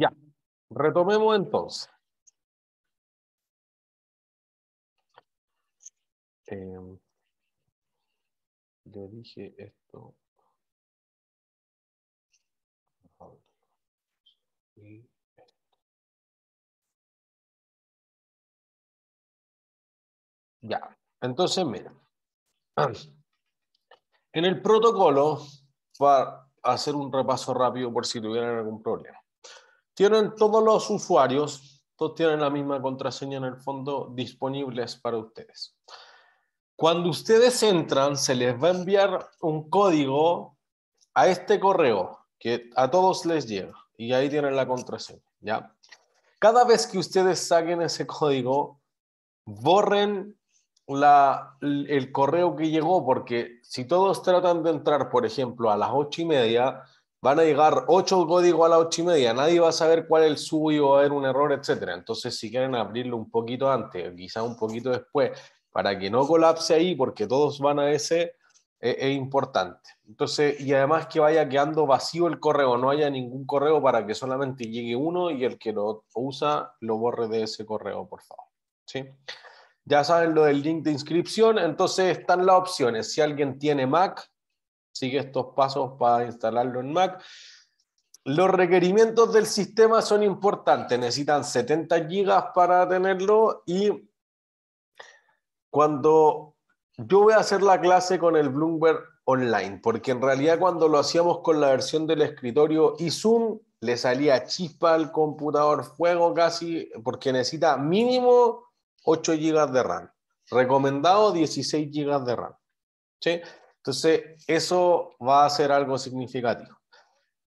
Ya, retomemos entonces. Le em, dije esto. esto. Ya, entonces mira. En el protocolo, para hacer un repaso rápido por si tuvieran algún problema. Tienen todos los usuarios, todos tienen la misma contraseña en el fondo disponibles para ustedes. Cuando ustedes entran, se les va a enviar un código a este correo que a todos les llega y ahí tienen la contraseña, ¿ya? Cada vez que ustedes saquen ese código, borren el correo que llegó, porque si todos tratan de entrar, por ejemplo, a las ocho y media, van a llegar ocho códigos a las ocho y media, nadie va a saber cuál es el suyo, va a haber un error, etc. Entonces, si quieren abrirlo un poquito antes, quizás un poquito después, para que no colapse ahí, porque todos van a ese, e, es, importante. Entonces, y además que vaya quedando vacío el correo, no haya ningún correo para que solamente llegue uno y el que lo usa lo borre de ese correo, por favor. ¿Sí? Ya saben lo del link de inscripción, entonces están las opciones. Si alguien tiene Mac, Sigue estos pasos para instalarlo en Mac. Los requerimientos del sistema son importantes, necesitan 70 gigas para tenerlo y cuando yo voy a hacer la clase con el Bloomberg Online, porque en realidad cuando lo hacíamos con la versión del escritorio y Zoom, le salía chispa al computador, fuego casi, porque necesita mínimo 8 GB de RAM. Recomendado 16 GB de RAM. ¿Sí? Entonces, eso va a ser algo significativo.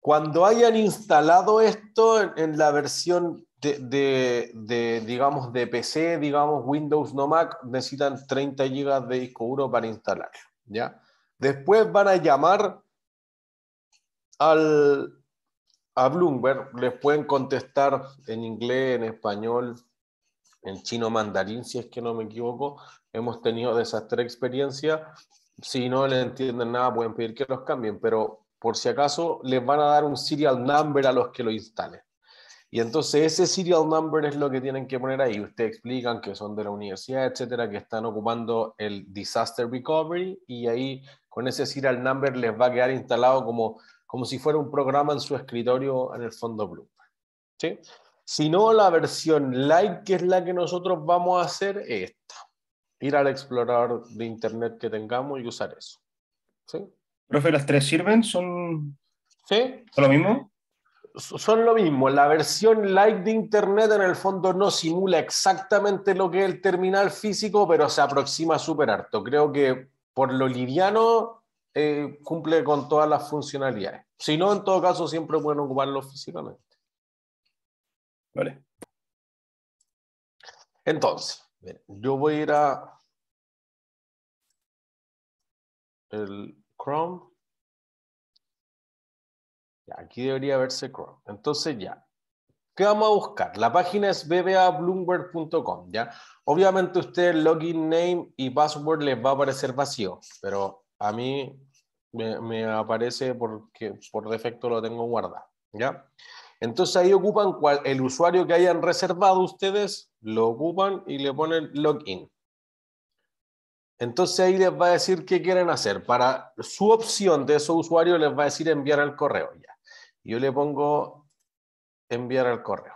Cuando hayan instalado esto en, la versión de, digamos, de PC, digamos, Windows, no Mac, necesitan 30 GB de disco duro para instalarlo, ¿ya? Después van a llamar a Bloomberg, les pueden contestar en inglés, en español, en chino mandarín, si es que no me equivoco. Hemos tenido de experiencia si no les entienden nada, pueden pedir que los cambien, pero por si acaso les van a dar un serial number a los que lo instalen. Y entonces ese serial number es lo que tienen que poner ahí. Ustedes explican que son de la universidad, etcétera, que están ocupando el disaster recovery y ahí con ese serial number les va a quedar instalado como, si fuera un programa en su escritorio en el fondo blue. ¿Sí? Si no, la versión light, que es la que nosotros vamos a hacer, es esta ir al explorador de Internet que tengamos y usar eso. ¿Sí? Profe, ¿las tres sirven? ¿Son, ¿Sí? ¿Son lo mismo? Son lo mismo. La versión light de Internet en el fondo no simula exactamente lo que es el terminal físico, pero se aproxima súper harto. Creo que por lo liviano eh, cumple con todas las funcionalidades. Si no, en todo caso, siempre pueden ocuparlo físicamente. Vale. Entonces, yo voy a ir a el Chrome. aquí debería verse Chrome. Entonces ya. ¿Qué vamos a buscar? La página es bbabloomberg.com, ¿ya? Obviamente usted login name y password les va a aparecer vacío, pero a mí me, me aparece porque por defecto lo tengo guardado, ¿ya? Entonces ahí ocupan el usuario que hayan reservado ustedes, lo ocupan y le ponen login. Entonces ahí les va a decir qué quieren hacer. Para su opción de esos usuarios les va a decir enviar al correo. Ya. Yo le pongo enviar al correo.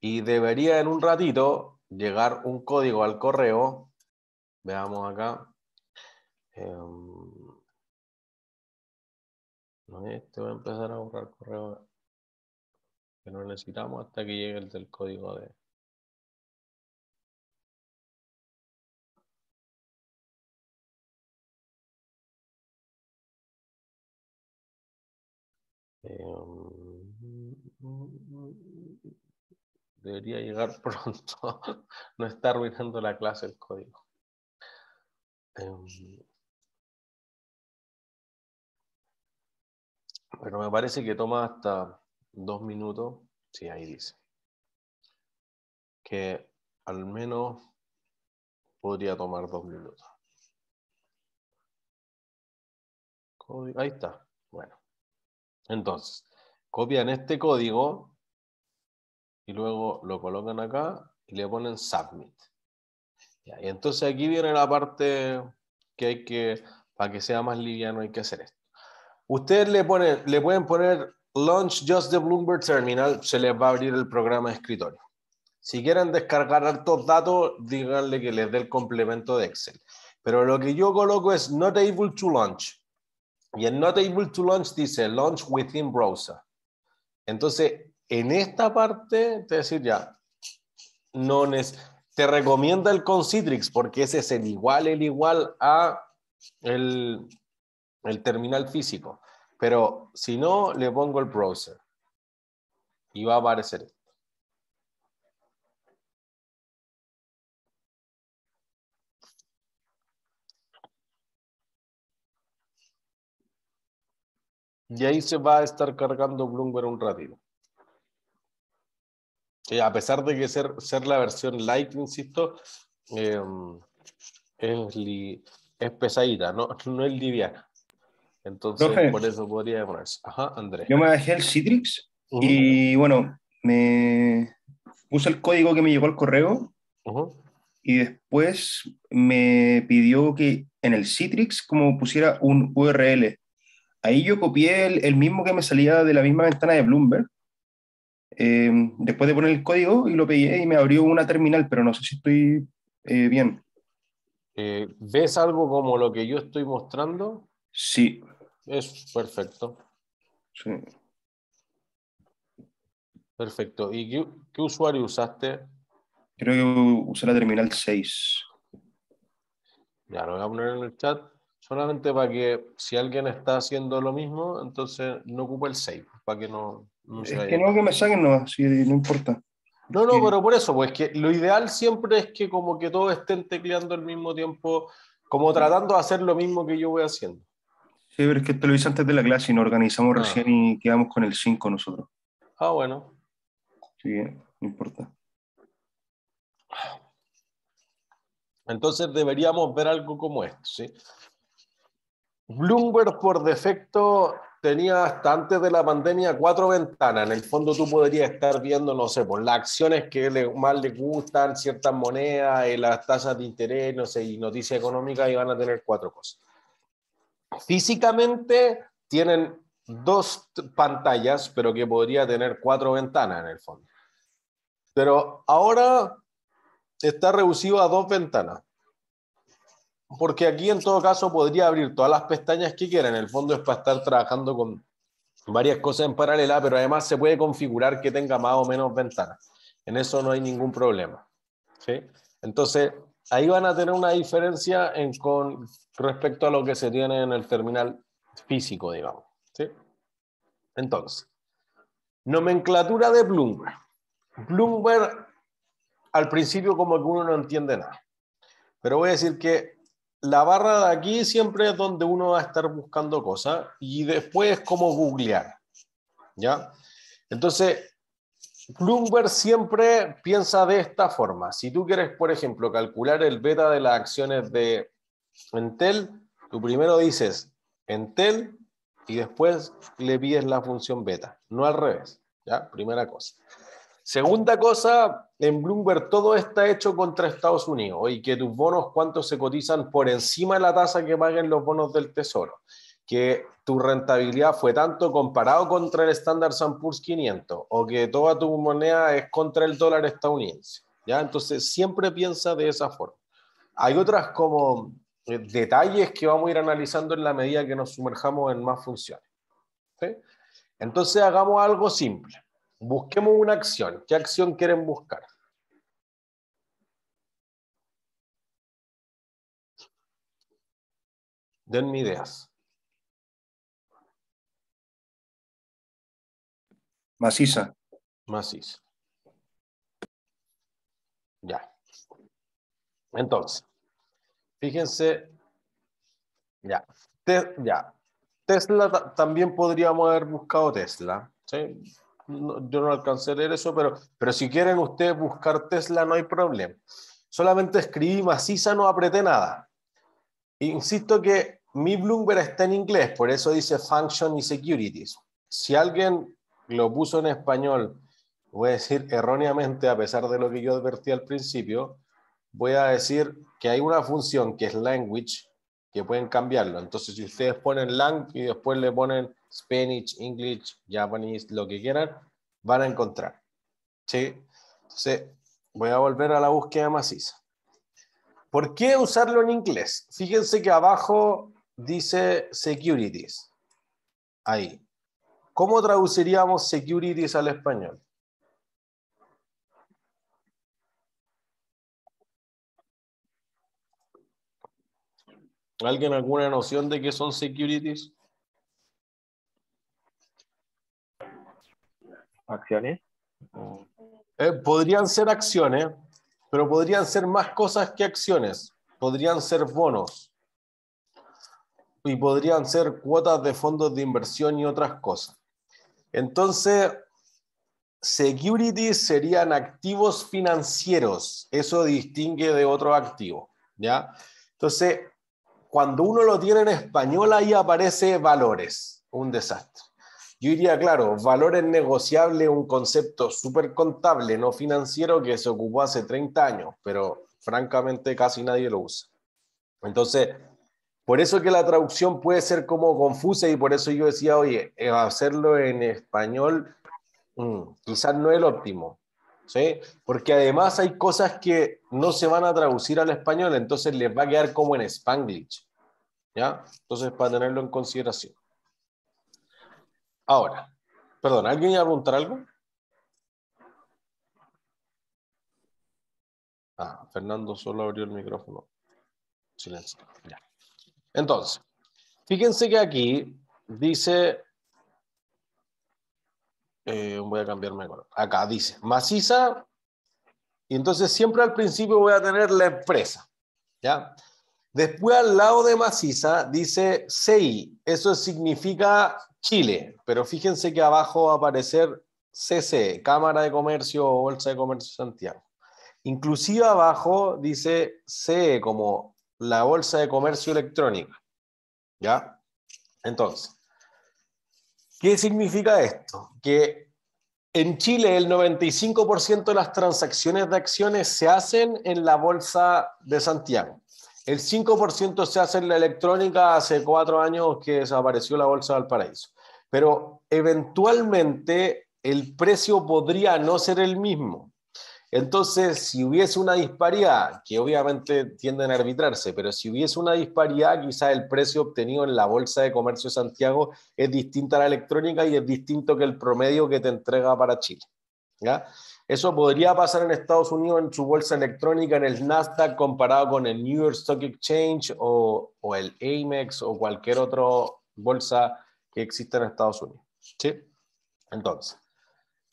Y debería en un ratito llegar un código al correo. Veamos acá. Em, este va a empezar a borrar correo que no necesitamos hasta que llegue el del código de... Eh, debería llegar pronto. no está arruinando la clase el código. pero eh, me parece que toma hasta dos minutos, sí, ahí dice, que al menos podría tomar dos minutos. Ahí está. Bueno. Entonces, copian este código y luego lo colocan acá y le ponen submit. y entonces aquí viene la parte que hay que, para que sea más liviano, hay que hacer esto. Ustedes le, ponen, le pueden poner Launch Just the Bloomberg Terminal, se les va a abrir el programa de escritorio. Si quieren descargar altos datos, díganle que les dé el complemento de Excel. Pero lo que yo coloco es Not Able to Launch. Y en Not Able to Launch dice Launch Within Browser. Entonces, en esta parte, te decir ya, no te recomienda el Citrix porque ese es el igual, el igual a el terminal físico. Pero si no, le pongo el browser y va a aparecer esto. Y ahí se va a estar cargando Bloomberg un ratito. a pesar de que ser, ser la versión light, insisto, em, es, pesadita, no, no es liviana. Entonces, por eso podría Ajá, Andrés. Yo me dejé el Citrix y bueno, me puse el código que me llegó al correo y después me pidió que en el Citrix como pusiera un URL. Ahí yo copié el, mismo que me salía de la misma ventana de Bloomberg. Em, después de poner el código y lo pegué y me abrió una terminal, pero no sé si estoy eh, bien. Eh, ¿Ves algo como lo que yo estoy mostrando? Sí. Es perfecto. Sí. Perfecto. ¿Y qué, usuario usaste? Creo que usé la terminal 6. Ya, lo voy a poner en el chat solamente para que si alguien está haciendo lo mismo, entonces no ocupe el 6, para que no, Es que no, que me saquen, no, no importa. No, no, pero por eso, pues que lo ideal siempre es que como que todos estén tecleando al mismo tiempo, como tratando de hacer lo mismo que yo voy haciendo pero es que te lo hice antes de la clase y nos organizamos ah. recién y quedamos con el 5 nosotros. Ah, bueno. Sí, no importa. Entonces deberíamos ver algo como esto, Bloomberg por defecto tenía hasta antes de la pandemia cuatro ventanas. En el fondo tú podrías estar viendo, no sé, por pues, las acciones que le, más le gustan, ciertas monedas, eh, las tasas de interés, no sé, y noticias económicas, y van a tener cuatro cosas. Físicamente tienen dos pantallas, pero que podría tener cuatro ventanas en el fondo. Pero ahora está reducido a dos ventanas. Porque aquí en todo caso podría abrir todas las pestañas que quiera. En el fondo es para estar trabajando con varias cosas en paralela, pero además se puede configurar que tenga más o menos ventanas. En eso no hay ningún problema. Entonces, ahí van a tener una diferencia con respecto a lo que se tiene en el terminal físico, digamos. Entonces, nomenclatura de Bloomberg. Bloomberg, al principio como que uno no entiende nada, pero voy a decir que la barra de aquí siempre es donde uno va a estar buscando cosas y después es como googlear. ¿Ya? Entonces, Bloomberg siempre piensa de esta forma. Si tú quieres, por ejemplo, calcular el beta de las acciones de Entel, tú primero dices Entel y después le pides la función beta, no al revés. ¿ya? Primera cosa. Segunda cosa, en Bloomberg todo está hecho contra Estados Unidos y que tus bonos cuántos se cotizan por encima de la tasa que paguen los bonos del Tesoro que tu rentabilidad fue tanto comparado contra el estándar Poor's 500 o que toda tu moneda es contra el dólar estadounidense. ¿ya? Entonces, siempre piensa de esa forma. Hay otras como eh, detalles que vamos a ir analizando en la medida que nos sumerjamos en más funciones. Entonces, hagamos algo simple. Busquemos una acción. ¿Qué acción quieren buscar? Denme ideas. Maciza. Maciza. Ya. Entonces, fíjense, ya, ya. Tesla también podríamos haber buscado Tesla. yo no alcancé a leer eso, pero, pero si quieren ustedes buscar Tesla no hay problema. Solamente escribí maciza, no apreté nada. Insisto que mi Bloomberg está en inglés, por eso dice Function y Securities. Si alguien lo puso en español, voy a decir erróneamente, a pesar de lo que yo advertí al principio, voy a decir que hay una función que es language, que pueden cambiarlo. Entonces, si ustedes ponen lang y después le ponen Spanish, English, Japanese, lo que quieran, van a encontrar. ¿Sí? Entonces, voy a volver a la búsqueda maciza. ¿Por qué usarlo en inglés? Fíjense que abajo dice securities. Ahí. ¿Cómo traduciríamos securities al español? ¿Alguien alguna noción de qué son securities? ¿Acciones? Eh, podrían ser acciones, pero podrían ser más cosas que acciones. Podrían ser bonos. Y podrían ser cuotas de fondos de inversión y otras cosas. Entonces, securities serían activos financieros. Eso distingue de otro activo, ¿ya? Entonces, cuando uno lo tiene en español, ahí aparece valores. Un desastre. Yo diría, claro, valores negociables, un concepto súper contable, no financiero, que se ocupó hace 30 años, pero francamente casi nadie lo usa. Entonces, por eso que la traducción puede ser como confusa y por eso yo decía, oye, eh, hacerlo en español mm, quizás no es el óptimo, ¿sí? Porque además hay cosas que no se van a traducir al español, entonces les va a quedar como en spanglish, ¿ya? Entonces para tenerlo en consideración. Ahora, perdón, ¿alguien iba a preguntar algo? Ah, Fernando solo abrió el micrófono. Silencio, ya. Entonces, fíjense que aquí dice, eh, voy a cambiarme acá, dice maciza, y entonces siempre al principio voy a tener la empresa, ¿ya? Después al lado de maciza dice CI, eso significa Chile, pero fíjense que abajo va a aparecer CC, Cámara de Comercio o Bolsa de Comercio Santiago. Inclusive abajo dice CE como la Bolsa de Comercio Electrónica. ¿Ya? Entonces, ¿qué significa esto? Que en Chile el 95% de las transacciones de acciones se hacen en la Bolsa de Santiago. El 5% se hace en la electrónica hace cuatro años que desapareció la Bolsa de Valparaíso. Pero eventualmente el precio podría no ser el mismo. Entonces, si hubiese una disparidad, que obviamente tienden a arbitrarse, pero si hubiese una disparidad, quizás el precio obtenido en la Bolsa de Comercio de Santiago es distinto a la electrónica y es distinto que el promedio que te entrega para Chile. Eso podría pasar en Estados Unidos en su bolsa electrónica, en el Nasdaq, comparado con el New York Stock Exchange o, el AMEX o cualquier otra bolsa que exista en Estados Unidos. Entonces,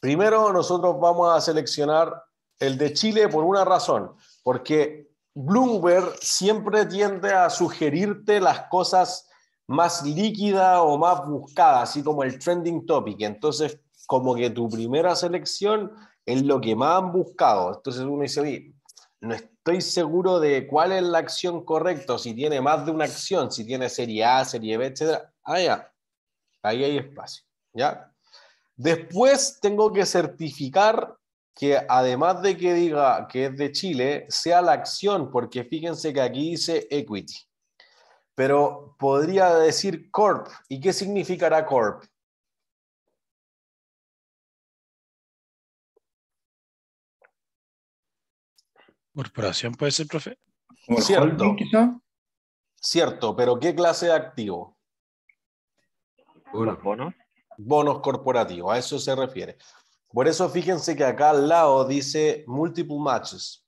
primero nosotros vamos a seleccionar el de Chile por una razón, porque Bloomberg siempre tiende a sugerirte las cosas más líquidas o más buscadas, así como el trending topic. Entonces, como que tu primera selección es lo que más han buscado. Entonces uno dice, no estoy seguro de cuál es la acción correcta, si tiene más de una acción, si tiene serie A, serie B, etc. Ah, Ahí hay espacio. ¿ya? Después tengo que certificar que además de que diga que es de Chile, sea la acción, porque fíjense que aquí dice equity. Pero podría decir corp. ¿Y qué significará corp? Corporación puede ser, profe. Cierto. Cierto, pero ¿qué clase de activo? bonos. Bonos corporativos, a eso se refiere. Por eso fíjense que acá al lado dice multiple matches.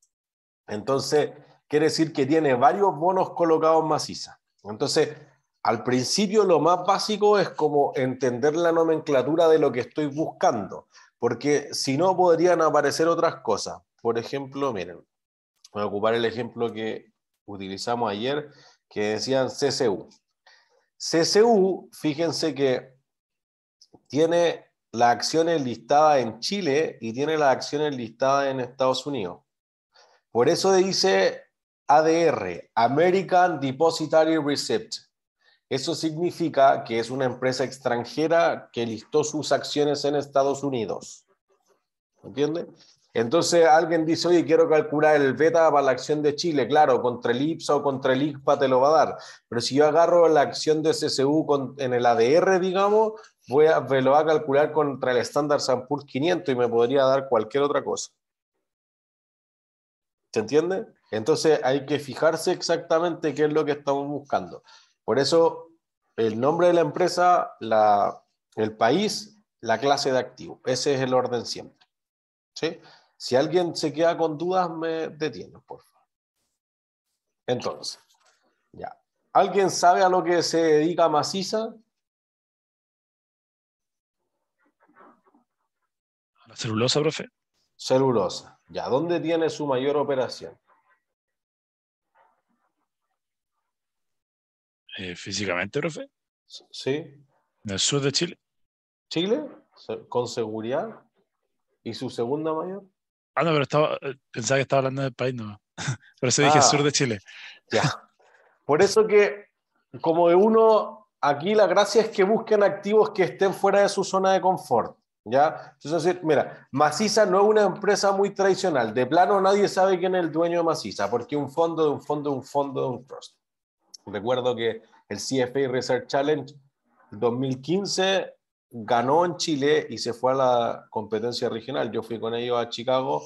Entonces, quiere decir que tiene varios bonos colocados maciza. Entonces, al principio lo más básico es como entender la nomenclatura de lo que estoy buscando, porque si no podrían aparecer otras cosas. Por ejemplo, miren, voy a ocupar el ejemplo que utilizamos ayer, que decían CCU. CCU, fíjense que tiene la acción es listada en Chile y tiene las acciones listadas en Estados Unidos. Por eso dice ADR, American Depositary Receipt. Eso significa que es una empresa extranjera que listó sus acciones en Estados Unidos. ¿Entiende? Entonces alguien dice, oye, quiero calcular el beta para la acción de Chile. Claro, contra el IPSA o contra el ICPA te lo va a dar. Pero si yo agarro la acción de SSU en el ADR, digamos, voy a, me lo va a calcular contra el estándar Sampur 500 y me podría dar cualquier otra cosa. ¿Se entiende? Entonces hay que fijarse exactamente qué es lo que estamos buscando. Por eso el nombre de la empresa, el país, la clase de activo. Ese es el orden siempre. Si alguien se queda con dudas, me detiene, por favor. Entonces, ya. ¿Alguien sabe a lo que se dedica Maciza? celulosa, profe? Celulosa. Ya, ¿dónde tiene su mayor operación? Eh, ¿Físicamente, profe? Sí. ¿En el sur de Chile? ¿Chile? ¿Con seguridad? ¿Y su segunda mayor? Ah, no, pero estaba, eh, pensaba que estaba hablando del país, no. Por eso dije ah. sur de Chile. Ya. Por eso que, como de uno, aquí la gracia es que busquen activos que estén fuera de su zona de confort. ¿Ya? Entonces, mira, Maciza no es una empresa muy tradicional. De plano, nadie sabe quién es el dueño de Maciza, porque un fondo de un fondo de un fondo un trust. Recuerdo que el CFA Research Challenge 2015 ganó en Chile y se fue a la competencia regional. Yo fui con ellos a Chicago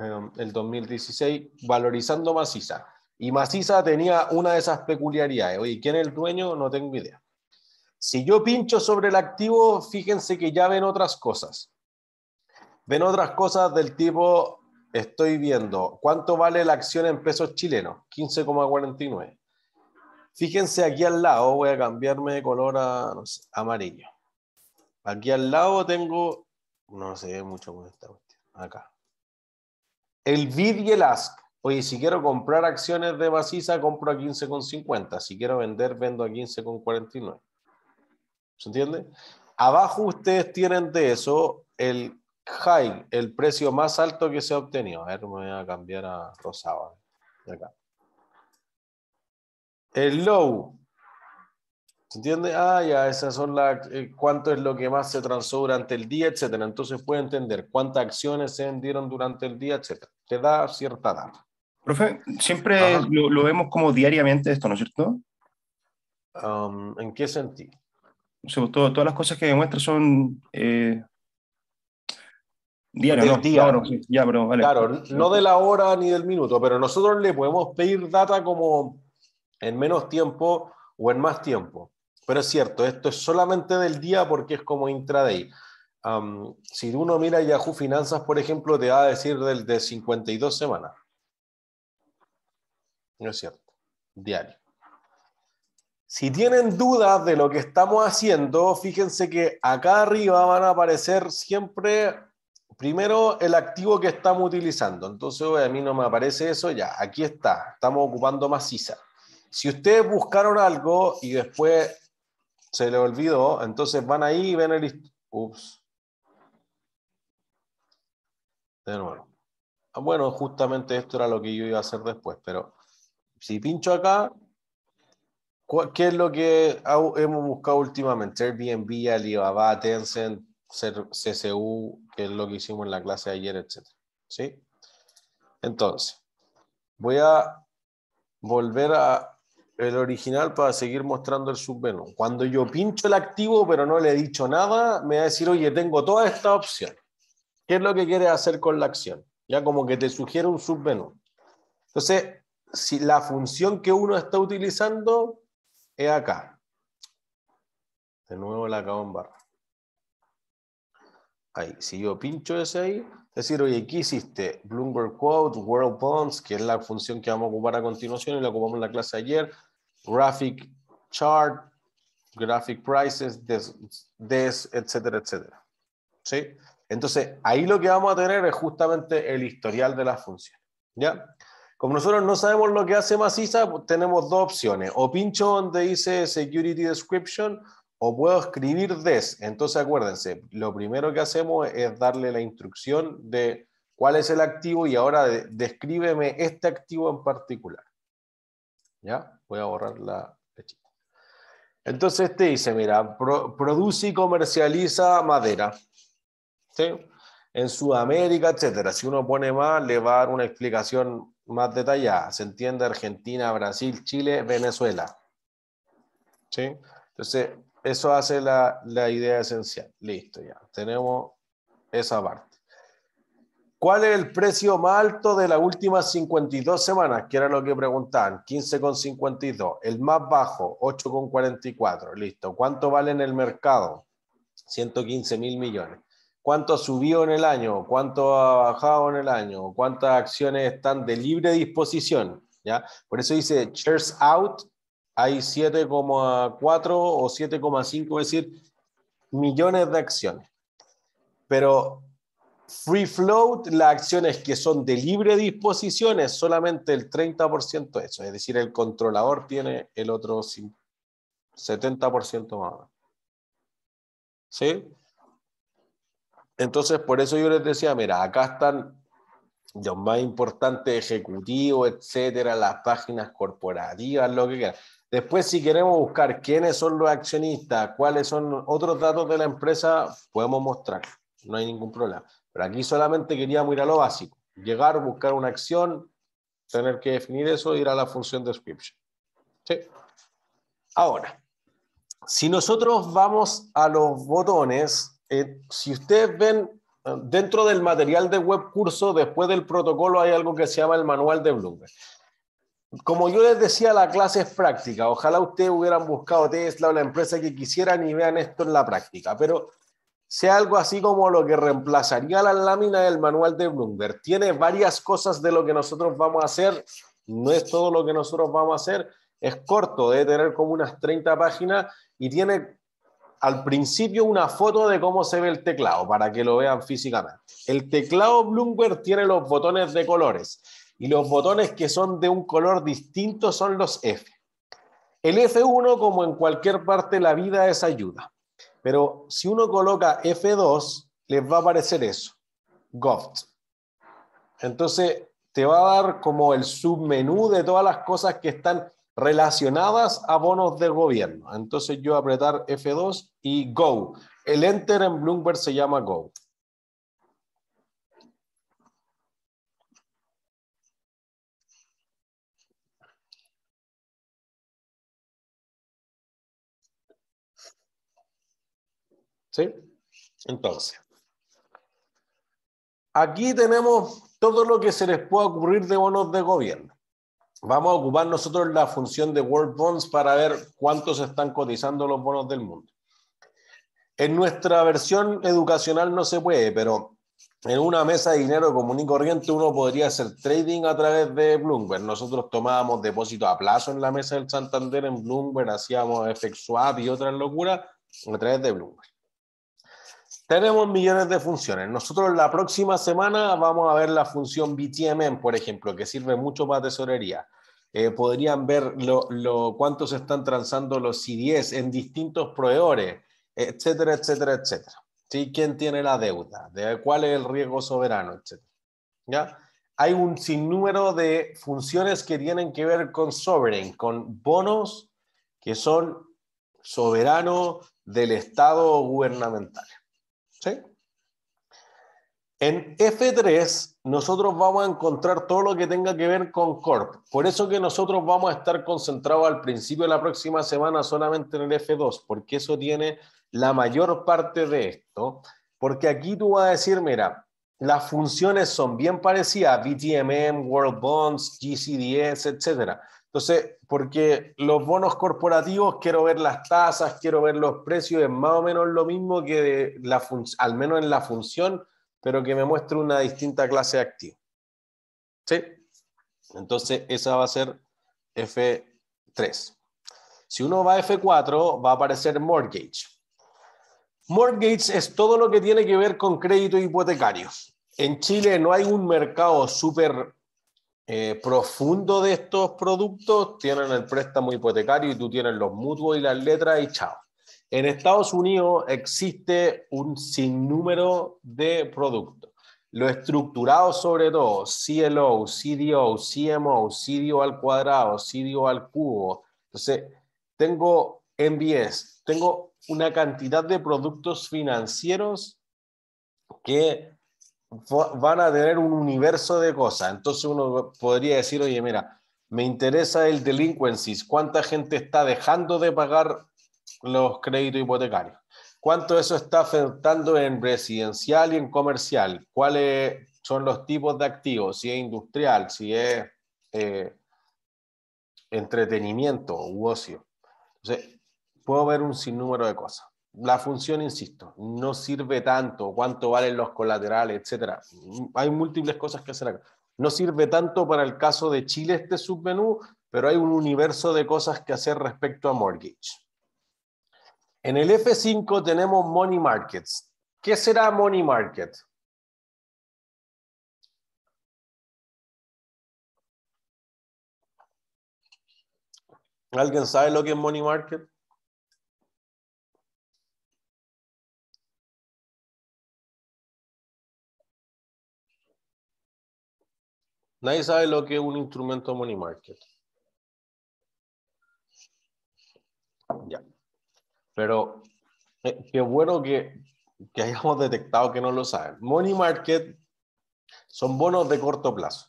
en em, el 2016 valorizando Maciza. Y Maciza tenía una de esas peculiaridades. Oye, ¿quién es el dueño? No tengo idea. Si yo pincho sobre el activo, fíjense que ya ven otras cosas. Ven otras cosas del tipo, estoy viendo, ¿cuánto vale la acción en pesos chilenos? 15,49. Fíjense aquí al lado, voy a cambiarme de color a amarillo. Aquí al lado tengo, no sé, mucho con esta cuestión, acá. El bid y el ask. Oye, si quiero comprar acciones de BASISA, compro a 15,50. Si quiero vender, vendo a 15,49. ¿Se entiende? Abajo ustedes tienen de eso el high, el precio más alto que se ha obtenido. A ver, me voy a cambiar a rosado. El low. ¿Se entiende? Ah, ya, esas son las. Eh, cuánto es lo que más se transó durante el día, etcétera. Entonces puede entender cuántas acciones se vendieron durante el día, etcétera. Te da cierta data. Profe, siempre lo, vemos como diariamente esto, ¿no es cierto? Um, ¿En qué sentido? todas las cosas que demuestra son Claro, no de la hora ni del minuto, pero nosotros le podemos pedir data como en menos tiempo o en más tiempo. Pero es cierto, esto es solamente del día porque es como intraday. si uno mira Yahoo Finanzas, por ejemplo, te va a decir del de 52 semanas. No es cierto, diario. Si tienen dudas de lo que estamos haciendo, fíjense que acá arriba van a aparecer siempre primero el activo que estamos utilizando. Entonces a mí no me aparece eso, ya, aquí está, estamos ocupando maciza. Si ustedes buscaron algo y después se le olvidó, entonces van ahí y ven el... Ups. De nuevo. Ah, bueno, justamente esto era lo que yo iba a hacer después, pero si pincho acá, ¿Qué es lo que hemos buscado últimamente? Airbnb, Alibaba, Tencent, CCU, que es lo que hicimos en la clase de ayer, etc. ¿Sí? Entonces, voy a volver a el original para seguir mostrando el submenú. Cuando yo pincho el activo, pero no le he dicho nada, me va a decir, oye, tengo toda esta opción. ¿Qué es lo que quieres hacer con la acción? Ya como que te sugiere un submenú. Entonces, si la función que uno está utilizando he acá. De nuevo la acabo en barra. Ahí, si yo pincho ese ahí, es decir, oye, aquí hiciste? Bloomberg Quote, World Bonds, que es la función que vamos a ocupar a continuación y la ocupamos en la clase ayer, Graphic Chart, Graphic Prices, DES, etcétera, etcétera. ¿Sí? Entonces, ahí lo que vamos a tener es justamente el historial de las funciones. ¿Ya? Como nosotros no sabemos lo que hace maciza, pues, tenemos dos opciones. O pincho donde dice Security Description o puedo escribir des. Entonces acuérdense, lo primero que hacemos es darle la instrucción de cuál es el activo y ahora descríbeme este activo en particular. ¿Ya? Voy a borrar la Entonces te dice, mira, produce y comercializa madera. ¿Sí? En Sudamérica, etcétera. Si uno pone más, le va a dar una explicación más detallada. Se entiende Argentina, Brasil, Chile, Venezuela. ¿Sí? Entonces, eso hace la, la idea esencial. Listo, ya. Tenemos esa parte. ¿Cuál es el precio más alto de las últimas 52 semanas? Que era lo que preguntaban. 15,52. El más bajo, 8,44. Listo. ¿Cuánto vale en el mercado? 115 mil millones cuánto subió en el año, cuánto ha bajado en el año, cuántas acciones están de libre disposición. ¿ya? Por eso dice shares out, hay 7,4 o 7,5, es decir, millones de acciones. Pero free float, las acciones que son de libre disposición, es solamente el 30% de eso. Es decir, el controlador tiene el otro 70% más. ¿Sí? Entonces, por eso yo les decía, mira, acá están los más importantes ejecutivos, etcétera, las páginas corporativas, lo que quieran. Después, si queremos buscar quiénes son los accionistas, cuáles son otros datos de la empresa, podemos mostrar, no hay ningún problema. Pero aquí solamente queríamos ir a lo básico, llegar, buscar una acción, tener que definir eso, ir a la función description. ¿Sí? Ahora, si nosotros vamos a los botones, eh, si ustedes ven ah, dentro del material de web curso, después del protocolo hay algo que se llama el manual de Bloomberg. Como yo les decía, la clase es práctica. Ojalá ustedes hubieran buscado Tesla o la empresa que quisieran y vean esto en la práctica. Pero sea algo así como lo que reemplazaría la lámina del manual de Bloomberg. Tiene varias cosas de lo que nosotros vamos a hacer. No es todo lo que nosotros vamos a hacer. Es corto, debe tener como unas 30 páginas y tiene al principio una foto de cómo se ve el teclado para que lo vean físicamente. El teclado Bloomberg tiene los botones de colores y los botones que son de un color distinto son los F. El F1, como en cualquier parte de la vida, es ayuda. Pero si uno coloca F2, les va a aparecer eso, Goft. Entonces, te va a dar como el submenú de todas las cosas que están relacionadas a bonos del gobierno. Entonces yo apretar F2 y Go. El Enter en Bloomberg se llama Go. ¿Sí? Entonces, aquí tenemos todo lo que se les puede ocurrir de bonos de gobierno vamos a ocupar nosotros la función de World Bonds para ver cuántos están cotizando los bonos del mundo. En nuestra versión educacional no se puede, pero en una mesa de dinero común y corriente uno podría hacer trading a través de Bloomberg. Nosotros tomábamos depósito a plazo en la mesa del Santander en Bloomberg, hacíamos FX Swap y otras locuras a través de Bloomberg. Tenemos millones de funciones. Nosotros la próxima semana vamos a ver la función BTMM, por ejemplo, que sirve mucho para tesorería. Eh, podrían ver lo, están transando los CDS en distintos proveedores, etcétera, etcétera, etcétera. ¿Quién tiene la deuda? ¿De ¿Cuál es el riesgo soberano? Etcétera. ¿Ya? Hay un sinnúmero de funciones que tienen que ver con sovereign, con bonos que son soberanos del Estado gubernamental. En F3 nosotros vamos a encontrar todo lo que tenga que ver con Corp. Por eso que nosotros vamos a estar concentrados al principio de la próxima semana solamente en el F2, porque eso tiene la mayor parte de esto. Porque aquí tú vas a decir, mira, las funciones son bien parecidas, BTMM, World Bonds, GCDS, etc. Entonces, porque los bonos corporativos, quiero ver las tasas, quiero ver los precios, es más o menos lo mismo que la al menos en la función pero que me muestre una distinta clase de activo. ¿Sí? Entonces, esa va a ser F3. Si uno va a F4, va a aparecer mortgage. Mortgage es todo lo que tiene que ver con crédito hipotecario. En Chile no hay un mercado súper eh, profundo de estos productos. Tienen el préstamo hipotecario y tú tienes los mutuos y las letras y chao. En Estados Unidos existe un sinnúmero de productos. Lo estructurado sobre todo, CLO, CDO, CMO, CDO al cuadrado, CDO al cubo. Entonces, tengo MBS, tengo una cantidad de productos financieros que van a tener un universo de cosas. Entonces uno podría decir, oye, mira, me interesa el delinquencies, cuánta gente está dejando de pagar los créditos hipotecarios. ¿Cuánto eso está afectando en residencial y en comercial? ¿Cuáles son los tipos de activos? Si es industrial, si es eh, entretenimiento u ocio. Entonces, puedo ver un sinnúmero de cosas. La función, insisto, no sirve tanto, cuánto valen los colaterales, etcétera. Hay múltiples cosas que hacer acá. No sirve tanto para el caso de Chile este submenú, pero hay un universo de cosas que hacer respecto a mortgage. En el F5 tenemos Money Markets. ¿Qué será Money Market? ¿Alguien sabe lo que es Money Market? Nadie sabe lo que es un instrumento Money Market. Pero eh, qué bueno que, hayamos detectado que no lo saben. Money market son bonos de corto plazo.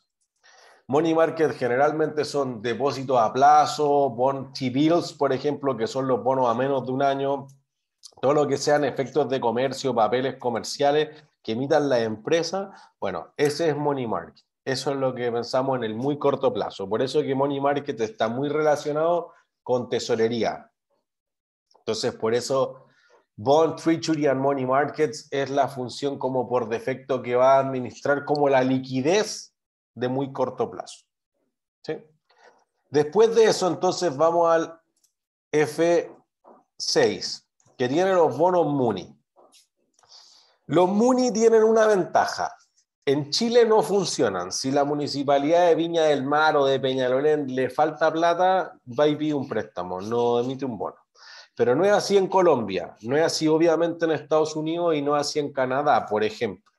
Money market generalmente son depósitos a plazo, bond T-bills, por ejemplo, que son los bonos a menos de un año, todo lo que sean efectos de comercio, papeles comerciales que emitan la empresa. Bueno, ese es money market. Eso es lo que pensamos en el muy corto plazo. Por eso que Money Market está muy relacionado con tesorería. Entonces, por eso, Bond, Treasury and Money Markets es la función como por defecto que va a administrar como la liquidez de muy corto plazo. Después de eso, entonces vamos al F6, que tiene los bonos Muni. Los Muni tienen una ventaja. En Chile no funcionan. Si la municipalidad de Viña del Mar o de Peñalolén le falta plata, va y pide un préstamo, no emite un bono. Pero no es así en Colombia, no es así obviamente en Estados Unidos y no es así en Canadá, por ejemplo.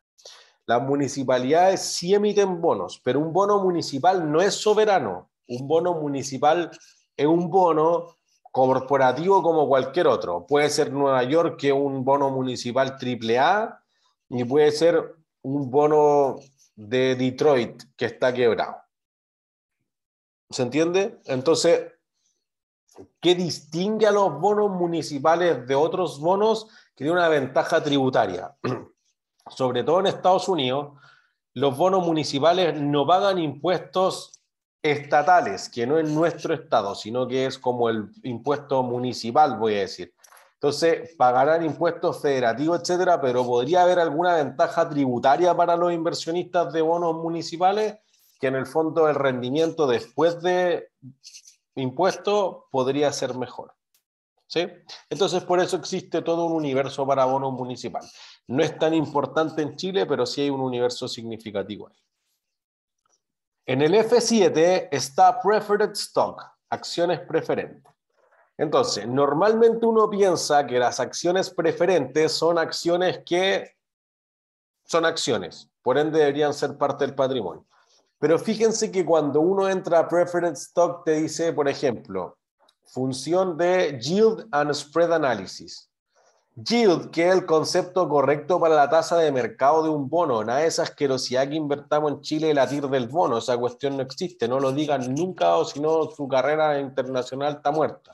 Las municipalidades sí emiten bonos, pero un bono municipal no es soberano. Un bono municipal es un bono corporativo como cualquier otro. Puede ser Nueva York que un bono municipal triple A y puede ser un bono de Detroit que está quebrado. ¿Se entiende? Entonces, ¿Qué distingue a los bonos municipales de otros bonos que tienen una ventaja tributaria? Sobre todo en Estados Unidos, los bonos municipales no pagan impuestos estatales, que no es nuestro estado, sino que es como el impuesto municipal, voy a decir. Entonces, pagarán impuestos federativos, etcétera, pero podría haber alguna ventaja tributaria para los inversionistas de bonos municipales, que en el fondo el rendimiento después de impuesto podría ser mejor. ¿Sí? Entonces, por eso existe todo un universo para bono municipal. No es tan importante en Chile, pero sí hay un universo significativo ahí. En el F7 está Preferred Stock, acciones preferentes. Entonces, normalmente uno piensa que las acciones preferentes son acciones que son acciones, por ende deberían ser parte del patrimonio. Pero fíjense que cuando uno entra a Preference Stock te dice, por ejemplo, función de Yield and Spread Analysis. Yield, que es el concepto correcto para la tasa de mercado de un bono. Nada de esa asquerosidad que invertamos en Chile, la TIR del bono. Esa cuestión no existe. No lo digan nunca o si no su carrera internacional está muerta.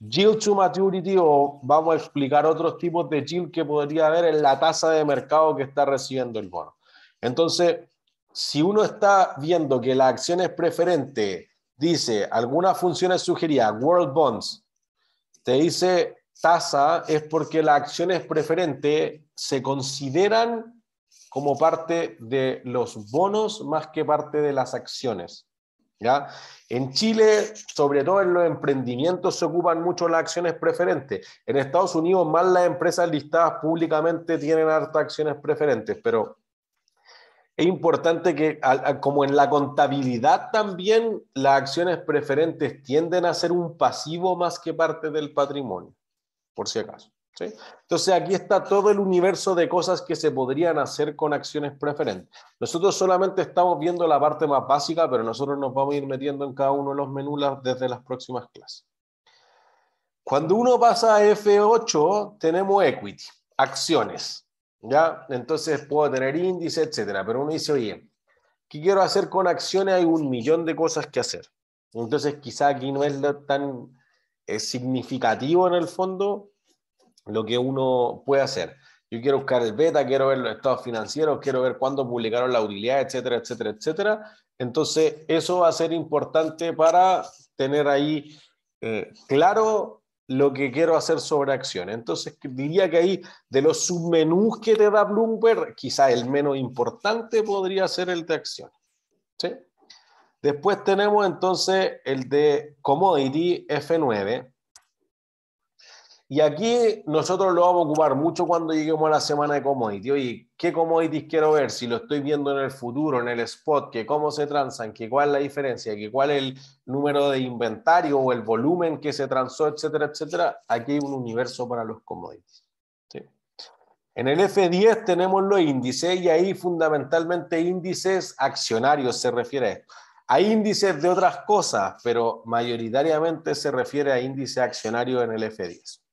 Yield to maturity o vamos a explicar otros tipos de yield que podría haber en la tasa de mercado que está recibiendo el bono. Entonces, si uno está viendo que la acción es preferente, dice algunas funciones sugeridas, World Bonds, te dice tasa, es porque las acciones preferente se consideran como parte de los bonos más que parte de las acciones. ¿Ya? En Chile, sobre todo en los emprendimientos, se ocupan mucho las acciones preferentes. En Estados Unidos, más las empresas listadas públicamente tienen hartas acciones preferentes, pero es importante que, como en la contabilidad también, las acciones preferentes tienden a ser un pasivo más que parte del patrimonio, por si acaso. Entonces aquí está todo el universo de cosas que se podrían hacer con acciones preferentes. Nosotros solamente estamos viendo la parte más básica, pero nosotros nos vamos a ir metiendo en cada uno de los menús desde las próximas clases. Cuando uno pasa a F8, tenemos equity, acciones. ¿ya? Entonces puedo tener índice, etcétera. Pero uno dice, oye, ¿qué quiero hacer con acciones? Hay un millón de cosas que hacer. Entonces quizá aquí no es tan eh, significativo en el fondo lo que uno puede hacer. Yo quiero buscar el beta, quiero ver los estados financieros, quiero ver cuándo publicaron la utilidad, etcétera, etcétera, etcétera. Entonces, eso va a ser importante para tener ahí eh, claro lo que quiero hacer sobre acciones. Entonces, diría que ahí, de los submenús que te da Bloomberg, quizá el menos importante podría ser el de acciones. Después tenemos entonces el de Commodity F9, y aquí nosotros lo vamos a ocupar mucho cuando lleguemos a la semana de commodities. Oye, ¿qué commodities quiero ver? Si lo estoy viendo en el futuro, en el spot, que cómo se transan, que cuál es la diferencia, que cuál es el número de inventario o el volumen que se transó, etcétera, etcétera. Aquí hay un universo para los commodities. En el F10 tenemos los índices y ahí fundamentalmente índices accionarios se refiere a esto. Hay índices de otras cosas, pero mayoritariamente se refiere a índice accionario en el F10.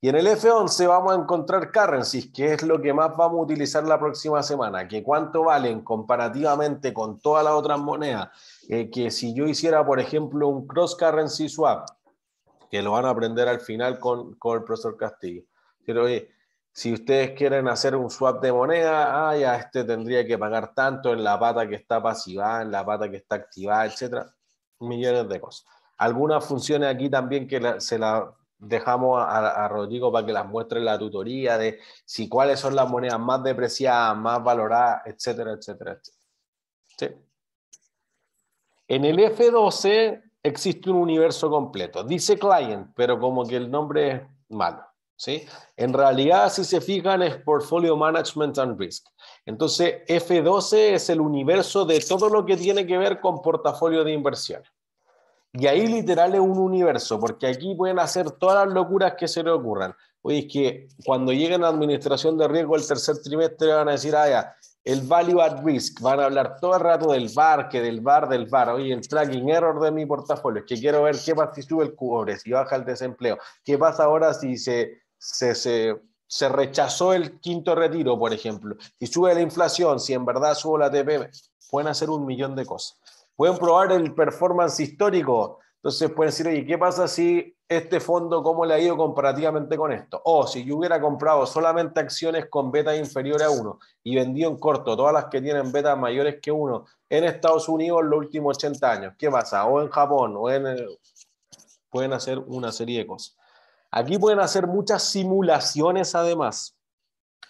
Y en el F11 vamos a encontrar currencies, que es lo que más vamos a utilizar la próxima semana, que cuánto valen comparativamente con todas las otras monedas, eh, que si yo hiciera, por ejemplo, un cross currency swap, que lo van a aprender al final con, con el profesor Castillo. Pero si ustedes quieren hacer un swap de moneda, ah, ya este tendría que pagar tanto en la pata que está pasiva en la pata que está activada, etcétera, millones de cosas. Algunas funciones aquí también que se la dejamos a, Rodrigo para que las muestre la tutoría de si cuáles son las monedas más depreciadas, más valoradas, etcétera, etcétera, En el F12 existe un universo completo. Dice client, pero como que el nombre es malo. ¿sí? En realidad, si se fijan, es Portfolio Management and Risk. Entonces, F12 es el universo de todo lo que tiene que ver con portafolio de inversiones. Y ahí literal es un universo, porque aquí pueden hacer todas las locuras que se le ocurran. Oye, es que cuando lleguen a administración de riesgo el tercer trimestre van a decir, ah, el value at risk, van a hablar todo el rato del bar, que del bar, del bar, oye, el tracking error de mi portafolio, es que quiero ver qué pasa si sube el cobre, si baja el desempleo, qué pasa ahora si se, se, rechazó el quinto retiro, por ejemplo, si sube la inflación, si en verdad sube la TPM, pueden hacer un millón de cosas. Pueden probar el performance histórico. Entonces pueden decir, oye, ¿qué pasa si este fondo, cómo le ha ido comparativamente con esto? O si yo hubiera comprado solamente acciones con beta inferior a 1 y vendido en corto todas las que tienen beta mayores que 1 en Estados Unidos en los últimos 80 años, ¿qué pasa? O en Japón, o en... Pueden hacer una serie de cosas. Aquí pueden hacer muchas simulaciones además.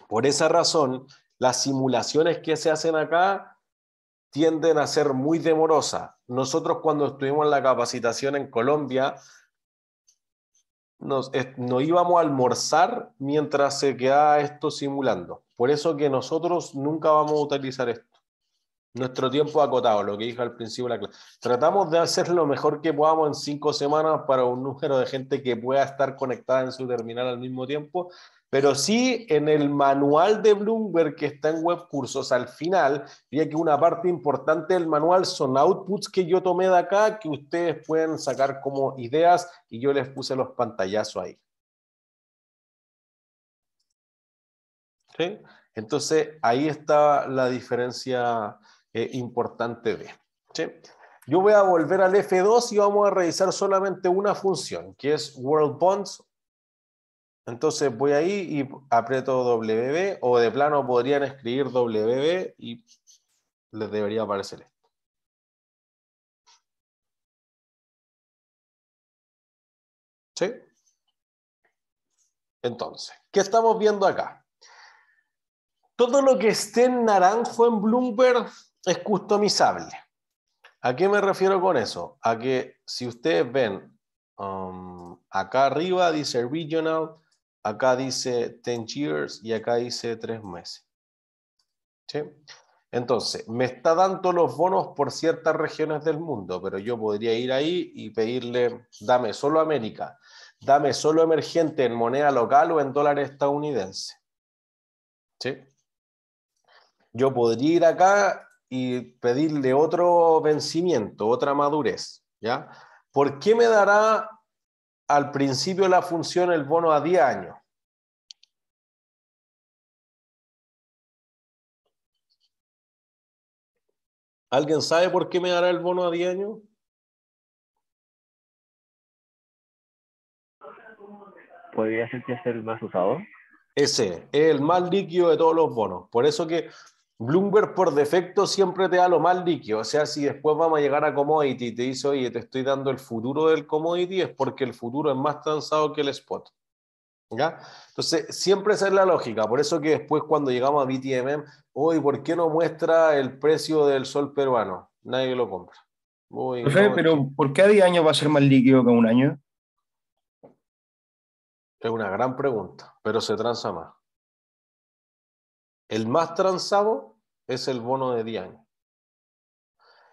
Por esa razón, las simulaciones que se hacen acá tienden a ser muy demorosas. Nosotros cuando estuvimos en la capacitación en Colombia, nos, no íbamos a almorzar mientras se quedaba esto simulando. Por eso que nosotros nunca vamos a utilizar esto. Nuestro tiempo acotado, lo que dije al principio de la clase. Tratamos de hacer lo mejor que podamos en cinco semanas para un número de gente que pueda estar conectada en su terminal al mismo tiempo pero sí, en el manual de Bloomberg que está en web cursos, al final, diría que una parte importante del manual son outputs que yo tomé de acá, que ustedes pueden sacar como ideas y yo les puse los pantallazos ahí. Entonces, ahí está la diferencia eh, importante de. Yo voy a volver al F2 y vamos a revisar solamente una función, que es World Bonds entonces voy ahí y aprieto WB o de plano podrían escribir WB y les debería aparecer esto. ¿Sí? Entonces, ¿qué estamos viendo acá? Todo lo que esté en naranjo en Bloomberg es customizable. ¿A qué me refiero con eso? A que si ustedes ven um, acá arriba dice regional, Acá dice 10 years y acá dice 3 meses. Entonces, me está dando los bonos por ciertas regiones del mundo, pero yo podría ir ahí y pedirle, dame solo América, dame solo emergente en moneda local o en dólares estadounidense. Yo podría ir acá y pedirle otro vencimiento, otra madurez. ¿ya? ¿Por qué me dará al principio de la función el bono a 10 años. ¿Alguien sabe por qué me dará el bono a 10 años? ¿Podría ser que es el más usado? Ese, es el más líquido de todos los bonos. Por eso que Bloomberg por defecto siempre te da lo más líquido. O sea, si después vamos a llegar a commodity y te dice, oye, te estoy dando el futuro del commodity, es porque el futuro es más transado que el spot. ¿Ya? Entonces, siempre esa es la lógica. Por eso que después cuando llegamos a BTMM, hoy, ¿por qué no muestra el precio del sol peruano? Nadie lo compra. pero ¿por qué a 10 años va a ser más líquido que un año? Es una gran pregunta, pero se transa más. El más transado es el bono de 10 años.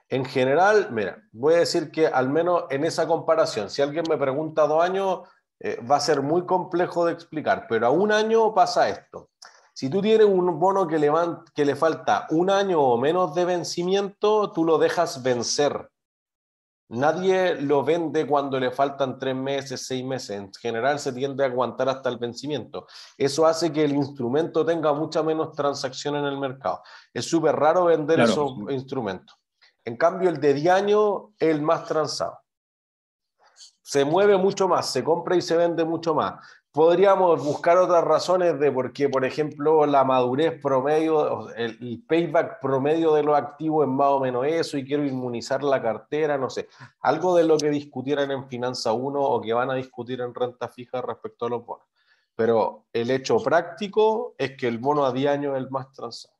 En general, mira, voy a decir que al menos en esa comparación, si alguien me pregunta dos años, eh, va a ser muy complejo de explicar, pero a un año pasa esto. Si tú tienes un bono que que le falta un año o menos de vencimiento, tú lo dejas vencer Nadie lo vende cuando le faltan tres meses, seis meses. En general se tiende a aguantar hasta el vencimiento. Eso hace que el instrumento tenga mucha menos transacción en el mercado. Es súper raro vender esos instrumentos. En cambio, el de 10 es el más transado. Se mueve mucho más, se compra y se vende mucho más podríamos buscar otras razones de por qué, por ejemplo, la madurez promedio, el, payback promedio de los activos es más o menos eso y quiero inmunizar la cartera, no sé. Algo de lo que discutieran en Finanza 1 o que van a discutir en renta fija respecto a los bonos. Pero el hecho práctico es que el bono a diario es el más transado.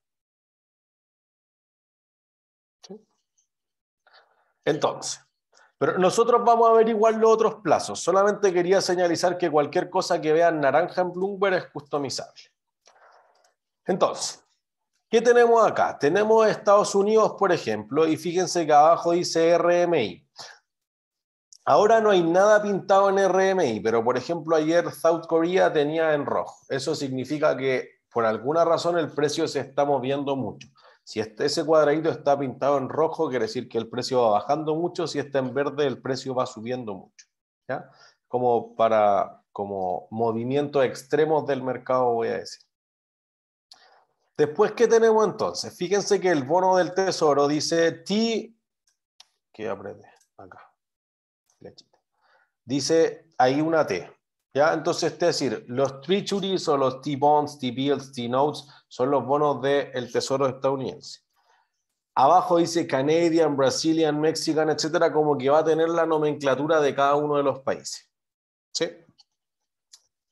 Entonces, pero nosotros vamos a averiguar los otros plazos. Solamente quería señalizar que cualquier cosa que vean naranja en Bloomberg es customizable. Entonces, ¿qué tenemos acá? Tenemos Estados Unidos, por ejemplo, y fíjense que abajo dice RMI. Ahora no hay nada pintado en RMI, pero por ejemplo ayer South Korea tenía en rojo. Eso significa que por alguna razón el precio se está moviendo mucho. Si este, ese cuadradito está pintado en rojo, quiere decir que el precio va bajando mucho. Si está en verde, el precio va subiendo mucho. ¿ya? Como para como movimientos extremos del mercado, voy a decir. Después, ¿qué tenemos entonces? Fíjense que el bono del tesoro dice T, que aprende? acá, Dice, hay una T, ¿Ya? Entonces, es decir, los treasuries o los T-bonds, T-bills, T-notes son los bonos del Tesoro estadounidense. Abajo dice Canadian, Brazilian, Mexican, etcétera, como que va a tener la nomenclatura de cada uno de los países.